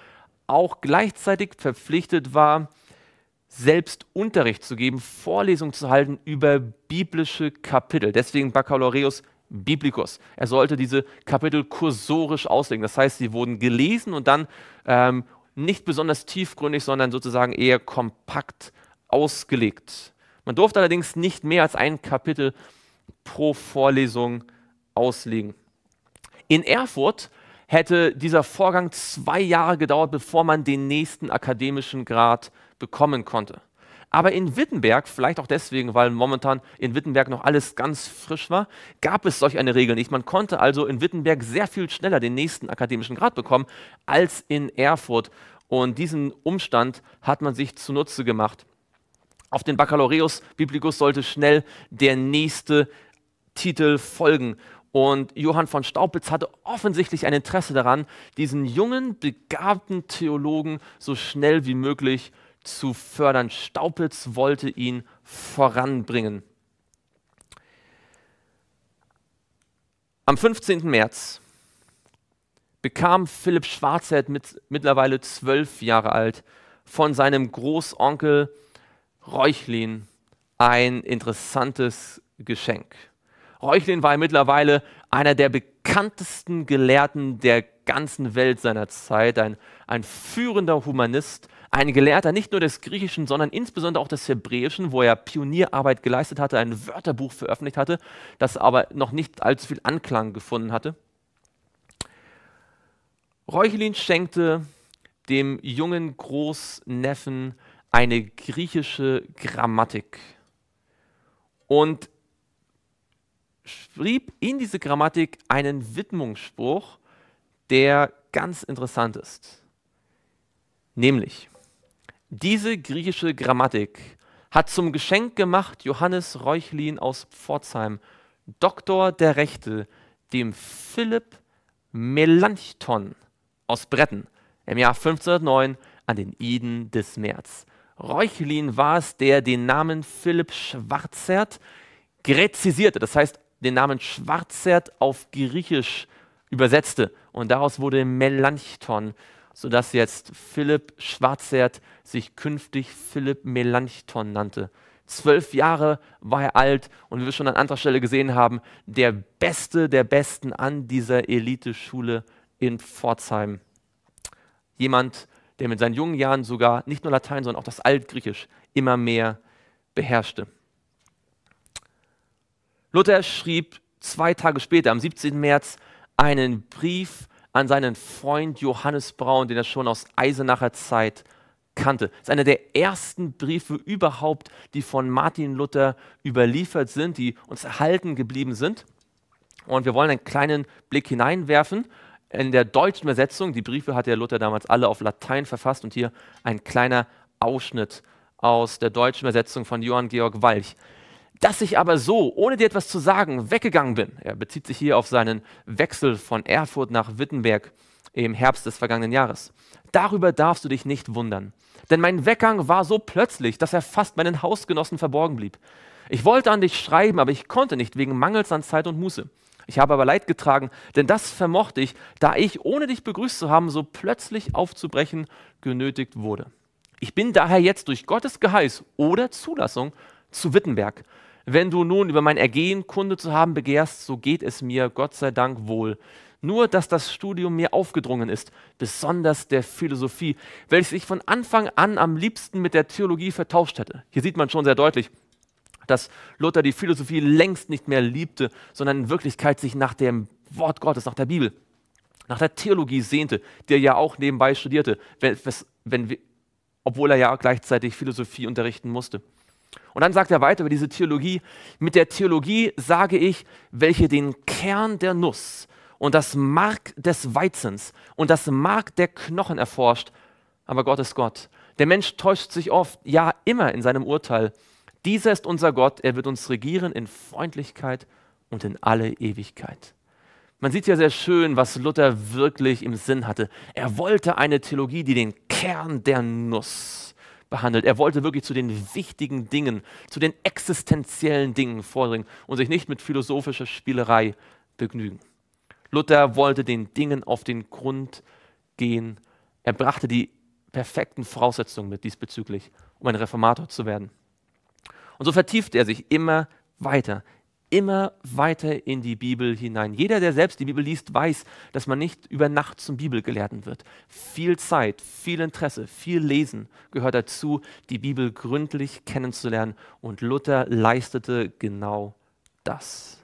auch gleichzeitig verpflichtet war, selbst Unterricht zu geben, Vorlesungen zu halten über biblische Kapitel. Deswegen Baccalaureus Biblicus. Er sollte diese Kapitel kursorisch auslegen. Das heißt, sie wurden gelesen und dann ähm, nicht besonders tiefgründig, sondern sozusagen eher kompakt ausgelegt. Man durfte allerdings nicht mehr als ein Kapitel pro Vorlesung auslegen. In Erfurt hätte dieser Vorgang zwei Jahre gedauert, bevor man den nächsten akademischen Grad bekommen konnte. Aber in Wittenberg, vielleicht auch deswegen, weil momentan in Wittenberg noch alles ganz frisch war, gab es solch eine Regel nicht. Man konnte also in Wittenberg sehr viel schneller den nächsten akademischen Grad bekommen als in Erfurt. Und diesen Umstand hat man sich zunutze gemacht. Auf den Baccalaureus Biblicus sollte schnell der nächste Titel folgen. Und Johann von Staupitz hatte offensichtlich ein Interesse daran, diesen jungen, begabten Theologen so schnell wie möglich zu fördern. Staupitz wollte ihn voranbringen. Am 15. März bekam Philipp Schwarzerd, mit, mittlerweile zwölf Jahre alt, von seinem Großonkel Reuchlin ein interessantes Geschenk. Reuchlin war mittlerweile einer der bekanntesten Gelehrten der ganzen Welt seiner Zeit, ein, ein führender Humanist, ein Gelehrter nicht nur des Griechischen, sondern insbesondere auch des Hebräischen, wo er Pionierarbeit geleistet hatte, ein Wörterbuch veröffentlicht hatte, das aber noch nicht allzu viel Anklang gefunden hatte. Reuchlin schenkte dem jungen Großneffen eine griechische Grammatik. Und schrieb in diese Grammatik einen Widmungsspruch, der ganz interessant ist. Nämlich, diese griechische Grammatik hat zum Geschenk gemacht Johannes Reuchlin aus Pforzheim, Doktor der Rechte, dem Philipp Melanchthon aus Bretten im Jahr 1509 an den Iden des März. Reuchlin war es, der den Namen Philipp Schwarzert gräzisierte, das heißt den Namen Schwarzert auf Griechisch übersetzte. Und daraus wurde Melanchthon, sodass jetzt Philipp Schwarzert sich künftig Philipp Melanchthon nannte. Zwölf Jahre war er alt und wie wir schon an anderer Stelle gesehen haben, der Beste der Besten an dieser Eliteschule in Pforzheim. Jemand, der mit seinen jungen Jahren sogar nicht nur Latein, sondern auch das Altgriechisch immer mehr beherrschte. Luther schrieb zwei Tage später, am 17. März, einen Brief an seinen Freund Johannes Braun, den er schon aus Eisenacher Zeit kannte. Das ist einer der ersten Briefe überhaupt, die von Martin Luther überliefert sind, die uns erhalten geblieben sind. Und wir wollen einen kleinen Blick hineinwerfen. In der deutschen Übersetzung, die Briefe hat der Luther damals alle auf Latein verfasst und hier ein kleiner Ausschnitt aus der deutschen Übersetzung von Johann Georg Walch dass ich aber so, ohne dir etwas zu sagen, weggegangen bin. Er bezieht sich hier auf seinen Wechsel von Erfurt nach Wittenberg im Herbst des vergangenen Jahres. Darüber darfst du dich nicht wundern, denn mein Weggang war so plötzlich, dass er fast meinen Hausgenossen verborgen blieb. Ich wollte an dich schreiben, aber ich konnte nicht wegen Mangels an Zeit und Muße. Ich habe aber Leid getragen, denn das vermochte ich, da ich, ohne dich begrüßt zu haben, so plötzlich aufzubrechen genötigt wurde. Ich bin daher jetzt durch Gottes Geheiß oder Zulassung zu Wittenberg, wenn du nun über mein Ergehen Kunde zu haben begehrst, so geht es mir, Gott sei Dank, wohl. Nur, dass das Studium mir aufgedrungen ist, besonders der Philosophie, welches ich von Anfang an am liebsten mit der Theologie vertauscht hätte. Hier sieht man schon sehr deutlich, dass Luther die Philosophie längst nicht mehr liebte, sondern in Wirklichkeit sich nach dem Wort Gottes, nach der Bibel, nach der Theologie sehnte, der ja auch nebenbei studierte, wenn, wenn, obwohl er ja gleichzeitig Philosophie unterrichten musste. Und dann sagt er weiter über diese Theologie, mit der Theologie sage ich, welche den Kern der Nuss und das Mark des Weizens und das Mark der Knochen erforscht, aber Gott ist Gott. Der Mensch täuscht sich oft, ja immer in seinem Urteil. Dieser ist unser Gott, er wird uns regieren in Freundlichkeit und in alle Ewigkeit. Man sieht ja sehr schön, was Luther wirklich im Sinn hatte. Er wollte eine Theologie, die den Kern der Nuss behandelt. Er wollte wirklich zu den wichtigen Dingen, zu den existenziellen Dingen vordringen und sich nicht mit philosophischer Spielerei begnügen. Luther wollte den Dingen auf den Grund gehen. Er brachte die perfekten Voraussetzungen mit diesbezüglich, um ein Reformator zu werden. Und so vertiefte er sich immer weiter immer weiter in die Bibel hinein. Jeder, der selbst die Bibel liest, weiß, dass man nicht über Nacht zum Bibelgelehrten wird. Viel Zeit, viel Interesse, viel Lesen gehört dazu, die Bibel gründlich kennenzulernen. Und Luther leistete genau das.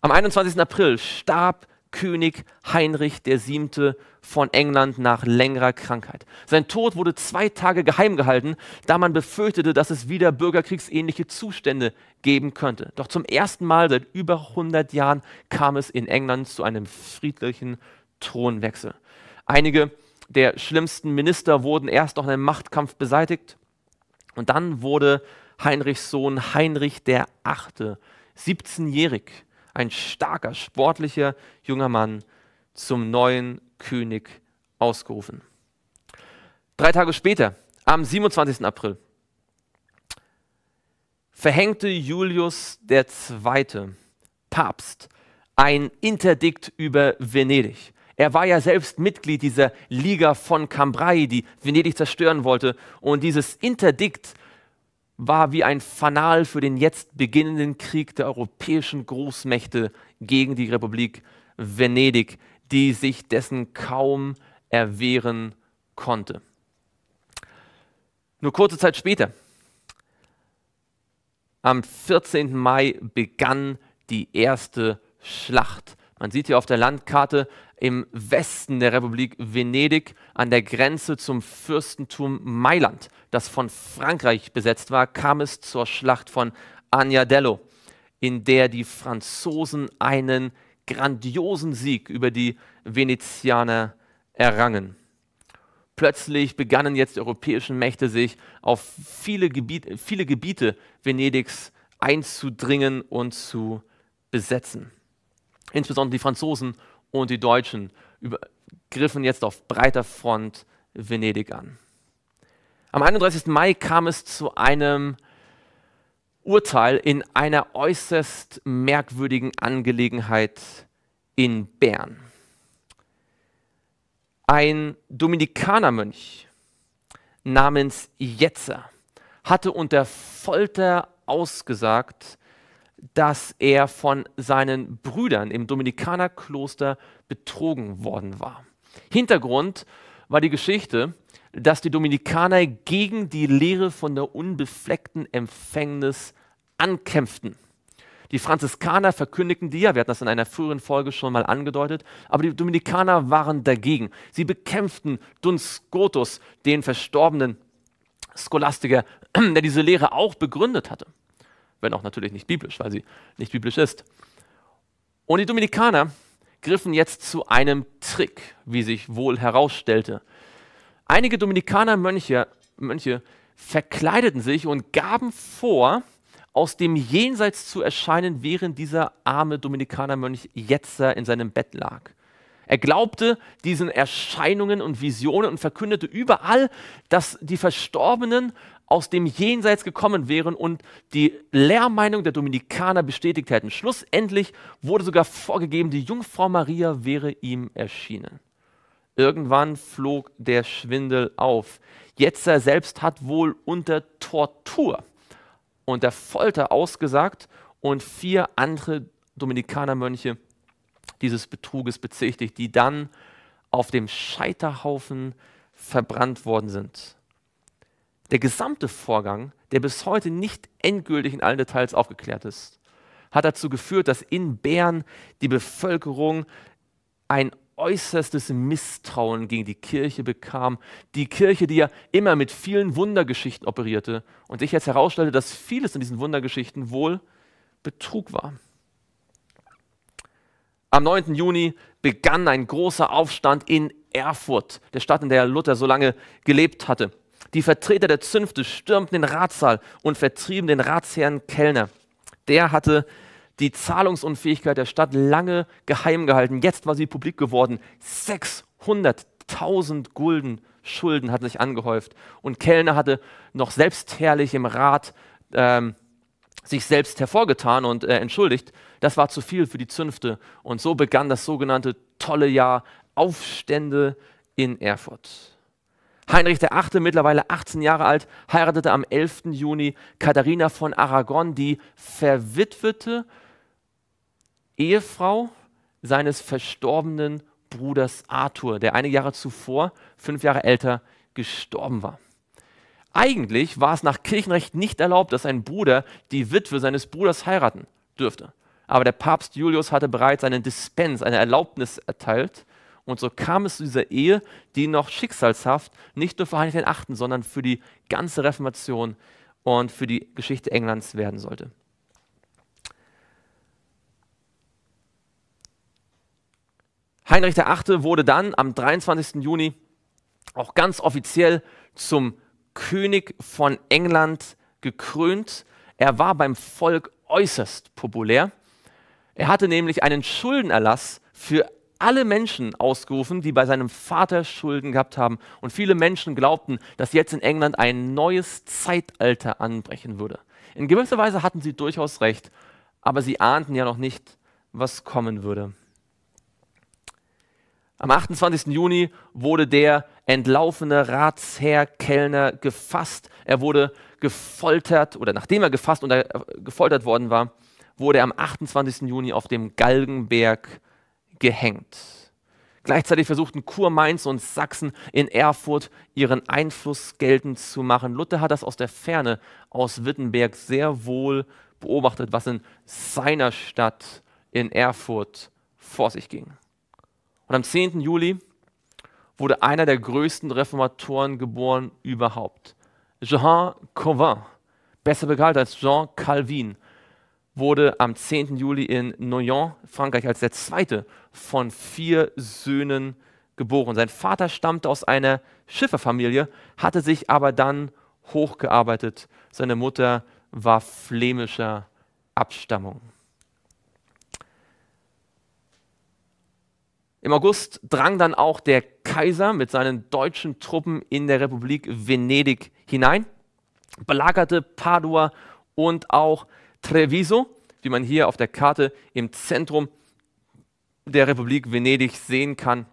Am 21. April starb König Heinrich VII. von England nach längerer Krankheit. Sein Tod wurde zwei Tage geheim gehalten, da man befürchtete, dass es wieder bürgerkriegsähnliche Zustände geben könnte. Doch zum ersten Mal seit über 100 Jahren kam es in England zu einem friedlichen Thronwechsel. Einige der schlimmsten Minister wurden erst noch in einem Machtkampf beseitigt und dann wurde Heinrichs Sohn Heinrich VIII. 17-jährig ein starker, sportlicher junger Mann, zum neuen König ausgerufen. Drei Tage später, am 27. April, verhängte Julius II., Papst, ein Interdikt über Venedig. Er war ja selbst Mitglied dieser Liga von Cambrai, die Venedig zerstören wollte. Und dieses Interdikt war wie ein Fanal für den jetzt beginnenden Krieg der europäischen Großmächte gegen die Republik Venedig, die sich dessen kaum erwehren konnte. Nur kurze Zeit später, am 14. Mai, begann die erste Schlacht. Man sieht hier auf der Landkarte im Westen der Republik Venedig an der Grenze zum Fürstentum Mailand, das von Frankreich besetzt war, kam es zur Schlacht von Agnadello, in der die Franzosen einen grandiosen Sieg über die Venezianer errangen. Plötzlich begannen jetzt die europäischen Mächte sich auf viele, Gebiet, viele Gebiete Venedigs einzudringen und zu besetzen. Insbesondere die Franzosen und die Deutschen über, griffen jetzt auf breiter Front Venedig an. Am 31. Mai kam es zu einem Urteil in einer äußerst merkwürdigen Angelegenheit in Bern. Ein Dominikanermönch namens Jetzer hatte unter Folter ausgesagt, dass er von seinen Brüdern im Dominikanerkloster betrogen worden war. Hintergrund war die Geschichte, dass die Dominikaner gegen die Lehre von der unbefleckten Empfängnis ankämpften. Die Franziskaner verkündigten die, ja, wir hatten das in einer früheren Folge schon mal angedeutet, aber die Dominikaner waren dagegen. Sie bekämpften Duns Scotus, den verstorbenen Scholastiker, der diese Lehre auch begründet hatte wenn auch natürlich nicht biblisch, weil sie nicht biblisch ist. Und die Dominikaner griffen jetzt zu einem Trick, wie sich wohl herausstellte. Einige Dominikanermönche Mönche verkleideten sich und gaben vor, aus dem Jenseits zu erscheinen, während dieser arme Dominikanermönch jetzt in seinem Bett lag. Er glaubte diesen Erscheinungen und Visionen und verkündete überall, dass die Verstorbenen aus dem Jenseits gekommen wären und die Lehrmeinung der Dominikaner bestätigt hätten. Schlussendlich wurde sogar vorgegeben, die Jungfrau Maria wäre ihm erschienen. Irgendwann flog der Schwindel auf. Jetzt er selbst hat wohl unter Tortur und der Folter ausgesagt und vier andere Dominikanermönche dieses Betruges bezichtigt, die dann auf dem Scheiterhaufen verbrannt worden sind. Der gesamte Vorgang, der bis heute nicht endgültig in allen Details aufgeklärt ist, hat dazu geführt, dass in Bern die Bevölkerung ein äußerstes Misstrauen gegen die Kirche bekam. Die Kirche, die ja immer mit vielen Wundergeschichten operierte und sich jetzt herausstellte, dass vieles in diesen Wundergeschichten wohl Betrug war. Am 9. Juni begann ein großer Aufstand in Erfurt, der Stadt, in der Luther so lange gelebt hatte. Die Vertreter der Zünfte stürmten den Ratssaal und vertrieben den Ratsherrn Kellner. Der hatte die Zahlungsunfähigkeit der Stadt lange geheim gehalten. Jetzt war sie publik geworden. 600.000 Gulden Schulden hatten sich angehäuft. Und Kellner hatte noch selbstherrlich im Rat ähm, sich selbst hervorgetan und äh, entschuldigt. Das war zu viel für die Zünfte. Und so begann das sogenannte tolle Jahr Aufstände in Erfurt. Heinrich VIII., mittlerweile 18 Jahre alt, heiratete am 11. Juni Katharina von Aragon, die verwitwete Ehefrau seines verstorbenen Bruders Arthur, der einige Jahre zuvor, fünf Jahre älter, gestorben war. Eigentlich war es nach Kirchenrecht nicht erlaubt, dass ein Bruder die Witwe seines Bruders heiraten dürfte. Aber der Papst Julius hatte bereits einen Dispens, eine Erlaubnis erteilt und so kam es zu dieser Ehe, die noch schicksalshaft nicht nur für Heinrich VIII., sondern für die ganze Reformation und für die Geschichte Englands werden sollte. Heinrich VIII. wurde dann am 23. Juni auch ganz offiziell zum König von England gekrönt. Er war beim Volk äußerst populär. Er hatte nämlich einen Schuldenerlass für alle Menschen ausgerufen, die bei seinem Vater Schulden gehabt haben. Und viele Menschen glaubten, dass jetzt in England ein neues Zeitalter anbrechen würde. In gewisser Weise hatten sie durchaus recht, aber sie ahnten ja noch nicht, was kommen würde. Am 28. Juni wurde der entlaufene Ratsherr Kellner gefasst. Er wurde gefoltert oder nachdem er gefasst und er äh, gefoltert worden war, wurde er am 28. Juni auf dem Galgenberg gehängt. Gleichzeitig versuchten Kurmainz und Sachsen in Erfurt ihren Einfluss geltend zu machen. Luther hat das aus der Ferne aus Wittenberg sehr wohl beobachtet, was in seiner Stadt in Erfurt vor sich ging. Und am 10. Juli wurde einer der größten Reformatoren geboren überhaupt. Jean Covin, besser bekannt als Jean Calvin, wurde am 10. Juli in Noyon, Frankreich, als der zweite von vier Söhnen geboren. Sein Vater stammte aus einer Schifferfamilie, hatte sich aber dann hochgearbeitet. Seine Mutter war flämischer Abstammung. Im August drang dann auch der Kaiser mit seinen deutschen Truppen in der Republik Venedig hinein, belagerte Padua und auch Treviso, wie man hier auf der Karte im Zentrum der Republik Venedig sehen kann,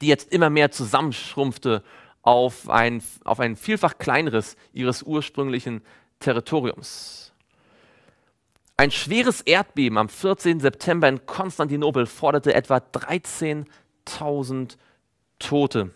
die jetzt immer mehr zusammenschrumpfte auf ein, auf ein vielfach kleineres ihres ursprünglichen Territoriums. Ein schweres Erdbeben am 14. September in Konstantinopel forderte etwa 13.000 Tote.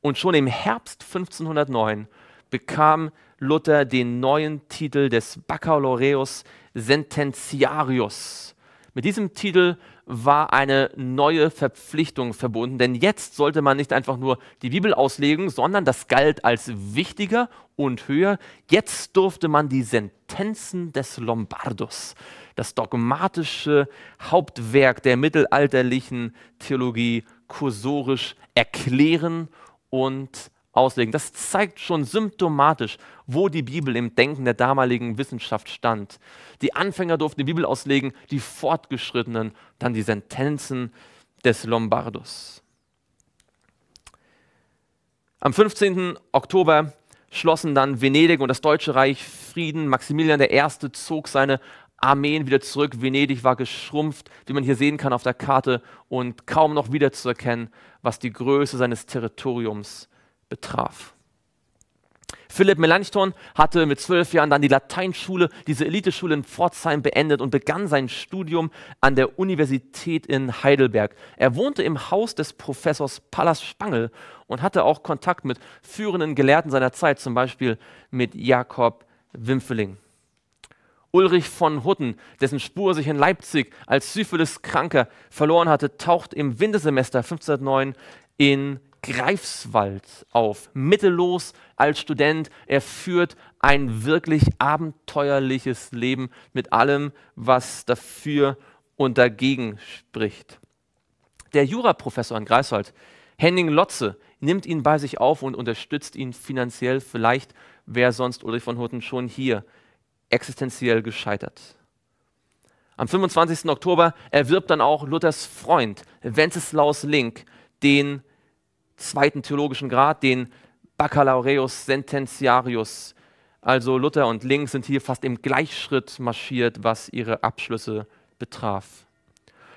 Und schon im Herbst 1509 bekam Luther den neuen Titel des Baccalaureus Sententiarius. Mit diesem Titel war eine neue Verpflichtung verbunden, denn jetzt sollte man nicht einfach nur die Bibel auslegen, sondern das galt als wichtiger und höher. Jetzt durfte man die Sentenzen des Lombardus, das dogmatische Hauptwerk der mittelalterlichen Theologie, kursorisch erklären und auslegen. Das zeigt schon symptomatisch, wo die Bibel im Denken der damaligen Wissenschaft stand. Die Anfänger durften die Bibel auslegen, die Fortgeschrittenen dann die Sentenzen des Lombardus. Am 15. Oktober schlossen dann Venedig und das Deutsche Reich Frieden. Maximilian I. zog seine Armeen wieder zurück. Venedig war geschrumpft, wie man hier sehen kann auf der Karte, und kaum noch wiederzuerkennen, was die Größe seines Territoriums betraf. Philipp Melanchthon hatte mit zwölf Jahren dann die Lateinschule, diese Eliteschule in Pforzheim beendet und begann sein Studium an der Universität in Heidelberg. Er wohnte im Haus des Professors Pallas Spangel und hatte auch Kontakt mit führenden Gelehrten seiner Zeit, zum Beispiel mit Jakob Wimpfeling. Ulrich von Hutten, dessen Spur sich in Leipzig als Syphilis-Kranker verloren hatte, taucht im Wintersemester 1509 in Greifswald auf, mittellos als Student. Er führt ein wirklich abenteuerliches Leben mit allem, was dafür und dagegen spricht. Der Juraprofessor in Greifswald, Henning Lotze, nimmt ihn bei sich auf und unterstützt ihn finanziell. Vielleicht wäre sonst Ulrich von Hutten schon hier existenziell gescheitert. Am 25. Oktober erwirbt dann auch Luthers Freund Wenceslaus Link den zweiten theologischen Grad, den Baccalaureus Sententiarius. Also Luther und Link sind hier fast im Gleichschritt marschiert, was ihre Abschlüsse betraf.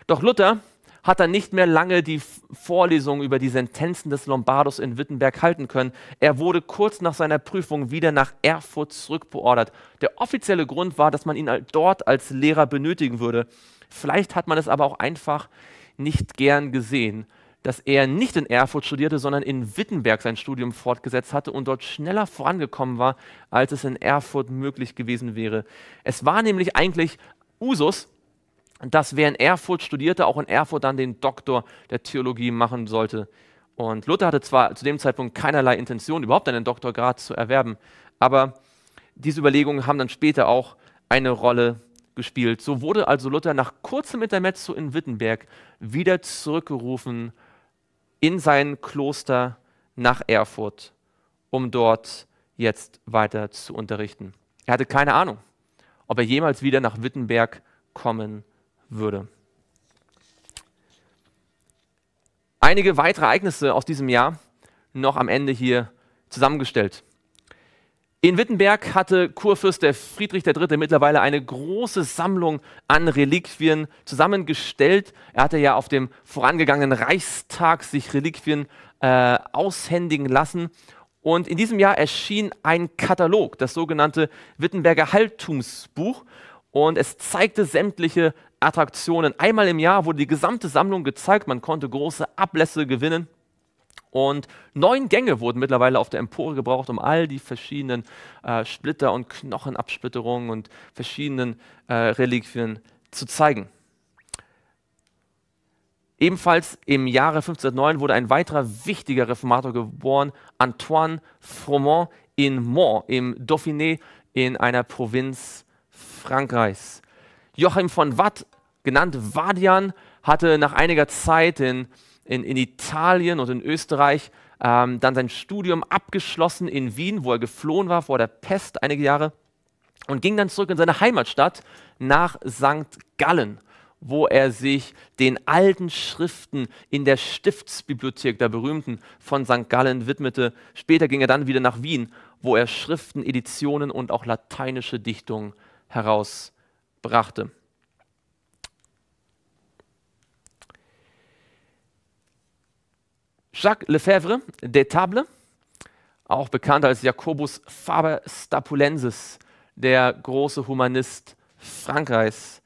Doch Luther hat dann nicht mehr lange die Vorlesung über die Sentenzen des Lombardus in Wittenberg halten können. Er wurde kurz nach seiner Prüfung wieder nach Erfurt zurückbeordert. Der offizielle Grund war, dass man ihn dort als Lehrer benötigen würde. Vielleicht hat man es aber auch einfach nicht gern gesehen dass er nicht in Erfurt studierte, sondern in Wittenberg sein Studium fortgesetzt hatte und dort schneller vorangekommen war, als es in Erfurt möglich gewesen wäre. Es war nämlich eigentlich Usus, dass wer in Erfurt studierte, auch in Erfurt dann den Doktor der Theologie machen sollte. Und Luther hatte zwar zu dem Zeitpunkt keinerlei Intention, überhaupt einen Doktorgrad zu erwerben, aber diese Überlegungen haben dann später auch eine Rolle gespielt. So wurde also Luther nach kurzem Intermezzo in Wittenberg wieder zurückgerufen in sein Kloster nach Erfurt, um dort jetzt weiter zu unterrichten. Er hatte keine Ahnung, ob er jemals wieder nach Wittenberg kommen würde. Einige weitere Ereignisse aus diesem Jahr noch am Ende hier zusammengestellt. In Wittenberg hatte Kurfürst der Friedrich III. mittlerweile eine große Sammlung an Reliquien zusammengestellt. Er hatte ja auf dem vorangegangenen Reichstag sich Reliquien äh, aushändigen lassen. Und in diesem Jahr erschien ein Katalog, das sogenannte Wittenberger Haltumsbuch. Und es zeigte sämtliche Attraktionen. Einmal im Jahr wurde die gesamte Sammlung gezeigt. Man konnte große Ablässe gewinnen. Und neun Gänge wurden mittlerweile auf der Empore gebraucht, um all die verschiedenen äh, Splitter und Knochenabsplitterungen und verschiedenen äh, Reliquien zu zeigen. Ebenfalls im Jahre 1509 wurde ein weiterer wichtiger Reformator geboren, Antoine Fromont in Mont im Dauphiné in einer Provinz Frankreichs. Joachim von Watt, genannt Vadian, hatte nach einiger Zeit in in, in Italien und in Österreich, ähm, dann sein Studium abgeschlossen in Wien, wo er geflohen war vor der Pest einige Jahre und ging dann zurück in seine Heimatstadt nach St. Gallen wo er sich den alten Schriften in der Stiftsbibliothek der berühmten von St. Gallen widmete. Später ging er dann wieder nach Wien, wo er Schriften, Editionen und auch lateinische Dichtungen herausbrachte. Jacques Lefebvre d'Etable, auch bekannt als Jacobus Faber Stapulensis, der große Humanist Frankreichs,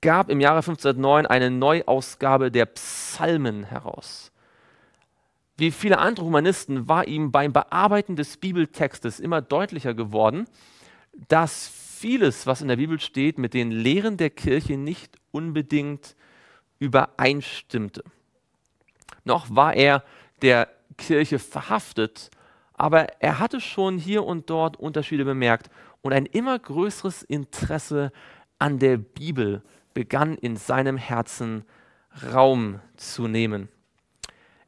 gab im Jahre 1509 eine Neuausgabe der Psalmen heraus. Wie viele andere Humanisten war ihm beim Bearbeiten des Bibeltextes immer deutlicher geworden, dass vieles, was in der Bibel steht, mit den Lehren der Kirche nicht unbedingt übereinstimmte. Noch war er der Kirche verhaftet, aber er hatte schon hier und dort Unterschiede bemerkt und ein immer größeres Interesse an der Bibel begann in seinem Herzen Raum zu nehmen.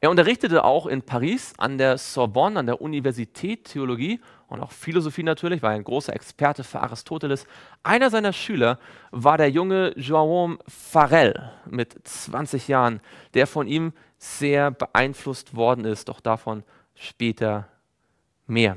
Er unterrichtete auch in Paris an der Sorbonne, an der Universität Theologie und auch Philosophie natürlich, war ein großer Experte für Aristoteles. Einer seiner Schüler war der junge João Farel mit 20 Jahren, der von ihm sehr beeinflusst worden ist, doch davon später mehr.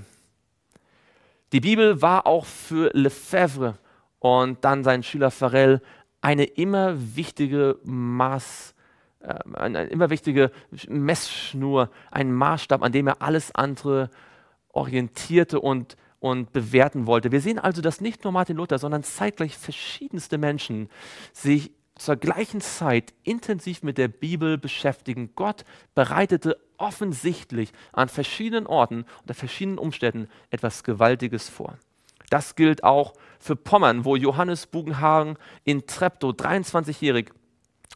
Die Bibel war auch für Lefebvre und dann sein Schüler Farel eine immer wichtige Maß, ähm, eine, immer wichtige Messschnur, ein Maßstab, an dem er alles andere äh, orientierte und, und bewerten wollte. Wir sehen also, dass nicht nur Martin Luther, sondern zeitgleich verschiedenste Menschen sich zur gleichen Zeit intensiv mit der Bibel beschäftigen. Gott bereitete offensichtlich an verschiedenen Orten unter verschiedenen Umständen etwas Gewaltiges vor. Das gilt auch für Pommern, wo Johannes Bugenhagen in Treptow, 23-jährig,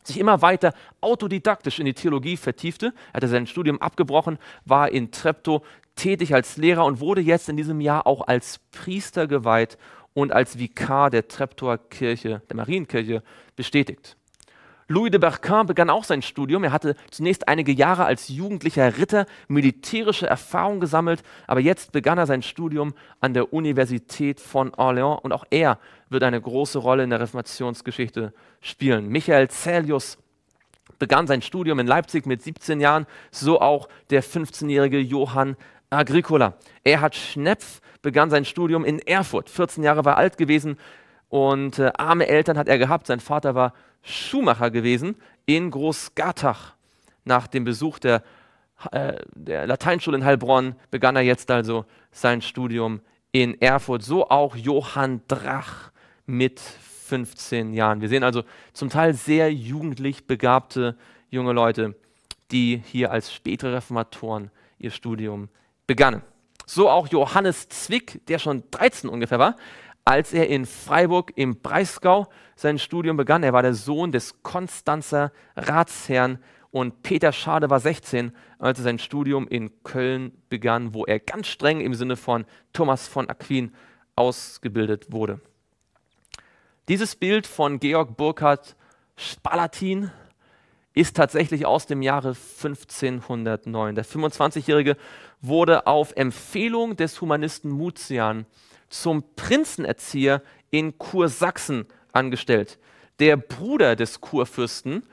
sich immer weiter autodidaktisch in die Theologie vertiefte. Er hatte sein Studium abgebrochen, war in Treptow tätig als Lehrer und wurde jetzt in diesem Jahr auch als Priester geweiht und als Vikar der Treptower Kirche, der Marienkirche, bestätigt. Louis de Berquin begann auch sein Studium. Er hatte zunächst einige Jahre als jugendlicher Ritter militärische Erfahrung gesammelt, aber jetzt begann er sein Studium an der Universität von Orléans und auch er wird eine große Rolle in der Reformationsgeschichte spielen. Michael Celius begann sein Studium in Leipzig mit 17 Jahren, so auch der 15-jährige Johann Agricola. Erhard Schnepf begann sein Studium in Erfurt, 14 Jahre war alt gewesen und äh, arme Eltern hat er gehabt. Sein Vater war Schuhmacher gewesen in Großgatach. Nach dem Besuch der, äh, der Lateinschule in Heilbronn begann er jetzt also sein Studium in Erfurt. So auch Johann Drach mit 15 Jahren. Wir sehen also zum Teil sehr jugendlich begabte junge Leute, die hier als spätere Reformatoren ihr Studium begannen. So auch Johannes Zwick, der schon 13 ungefähr war, als er in Freiburg im Breisgau sein Studium begann. Er war der Sohn des Konstanzer Ratsherrn und Peter Schade war 16, als er sein Studium in Köln begann, wo er ganz streng im Sinne von Thomas von Aquin ausgebildet wurde. Dieses Bild von Georg Burkhard Spalatin ist tatsächlich aus dem Jahre 1509. Der 25-Jährige wurde auf Empfehlung des Humanisten Muzian zum Prinzenerzieher in Kursachsen angestellt. Der Bruder des Kurfürsten,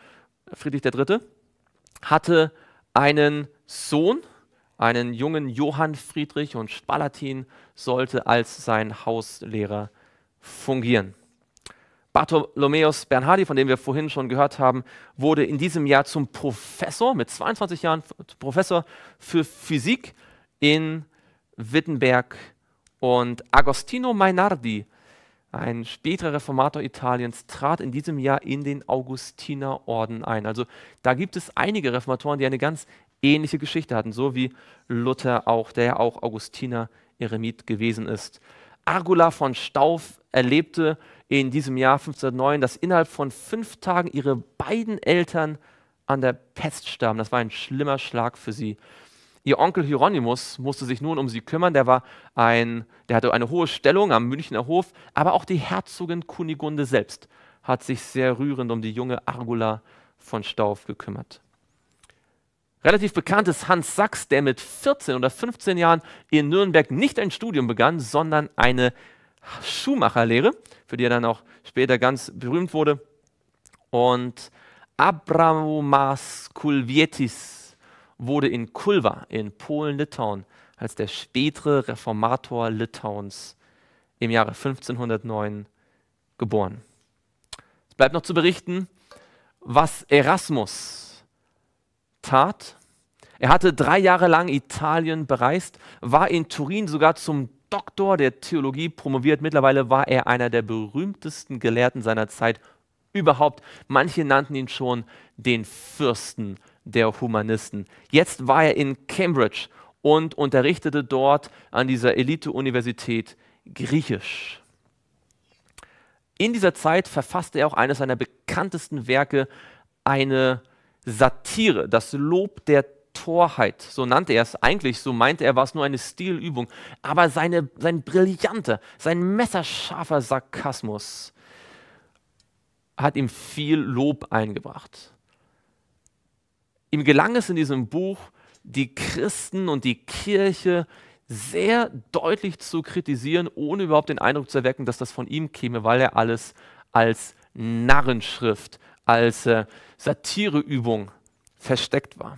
Friedrich III., hatte einen Sohn, einen jungen Johann Friedrich und Spalatin sollte als sein Hauslehrer fungieren. Bartholomäus Bernhardi, von dem wir vorhin schon gehört haben, wurde in diesem Jahr zum Professor, mit 22 Jahren Professor für Physik in Wittenberg und Agostino Mainardi, ein späterer Reformator Italiens, trat in diesem Jahr in den Augustinerorden ein. Also da gibt es einige Reformatoren, die eine ganz ähnliche Geschichte hatten, so wie Luther auch, der ja auch Augustiner Eremit gewesen ist. Argula von Stauf erlebte in diesem Jahr 1509, dass innerhalb von fünf Tagen ihre beiden Eltern an der Pest starben. Das war ein schlimmer Schlag für sie. Ihr Onkel Hieronymus musste sich nun um sie kümmern. Der, war ein, der hatte eine hohe Stellung am Münchner Hof, aber auch die Herzogin Kunigunde selbst hat sich sehr rührend um die junge Argula von Stauf gekümmert. Relativ bekannt ist Hans Sachs, der mit 14 oder 15 Jahren in Nürnberg nicht ein Studium begann, sondern eine Schuhmacherlehre, für die er dann auch später ganz berühmt wurde. Und Abramas Kulvietis wurde in Kulwa in Polen-Litauen als der spätere Reformator Litauens im Jahre 1509 geboren. Es bleibt noch zu berichten, was Erasmus tat. Er hatte drei Jahre lang Italien bereist, war in Turin sogar zum Doktor der Theologie promoviert. Mittlerweile war er einer der berühmtesten Gelehrten seiner Zeit überhaupt. Manche nannten ihn schon den Fürsten der Humanisten. Jetzt war er in Cambridge und unterrichtete dort an dieser Elite-Universität Griechisch. In dieser Zeit verfasste er auch eines seiner bekanntesten Werke, eine Satire, das Lob der Torheit. So nannte er es eigentlich, so meinte er, war es nur eine Stilübung. Aber seine, sein brillanter, sein messerscharfer Sarkasmus hat ihm viel Lob eingebracht. Ihm gelang es in diesem Buch, die Christen und die Kirche sehr deutlich zu kritisieren, ohne überhaupt den Eindruck zu erwecken, dass das von ihm käme, weil er alles als Narrenschrift, als äh, Satireübung versteckt war.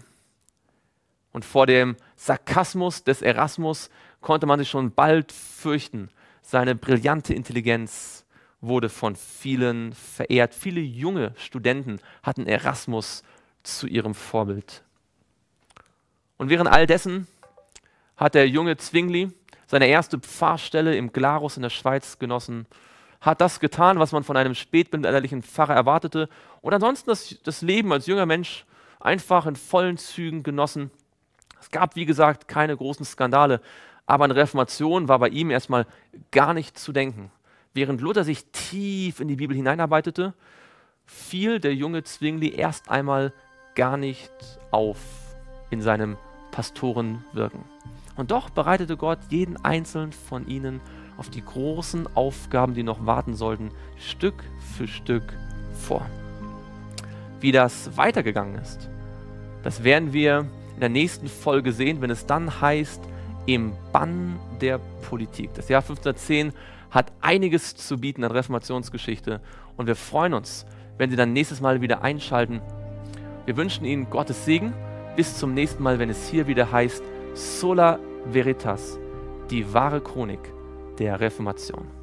Und vor dem Sarkasmus des Erasmus konnte man sich schon bald fürchten. Seine brillante Intelligenz wurde von vielen verehrt. Viele junge Studenten hatten Erasmus zu ihrem Vorbild. Und während all dessen hat der junge Zwingli seine erste Pfarrstelle im Glarus in der Schweiz genossen, hat das getan, was man von einem spätmittelalterlichen Pfarrer erwartete und ansonsten das, das Leben als junger Mensch einfach in vollen Zügen genossen. Es gab, wie gesagt, keine großen Skandale, aber an Reformation war bei ihm erstmal gar nicht zu denken. Während Luther sich tief in die Bibel hineinarbeitete, fiel der junge Zwingli erst einmal gar nicht auf in seinem Pastorenwirken. Und doch bereitete Gott jeden einzelnen von ihnen auf die großen Aufgaben, die noch warten sollten, Stück für Stück vor. Wie das weitergegangen ist, das werden wir in der nächsten Folge sehen, wenn es dann heißt, im Bann der Politik. Das Jahr 1510 hat einiges zu bieten an Reformationsgeschichte und wir freuen uns, wenn Sie dann nächstes Mal wieder einschalten wir wünschen Ihnen Gottes Segen. Bis zum nächsten Mal, wenn es hier wieder heißt Sola Veritas, die wahre Chronik der Reformation.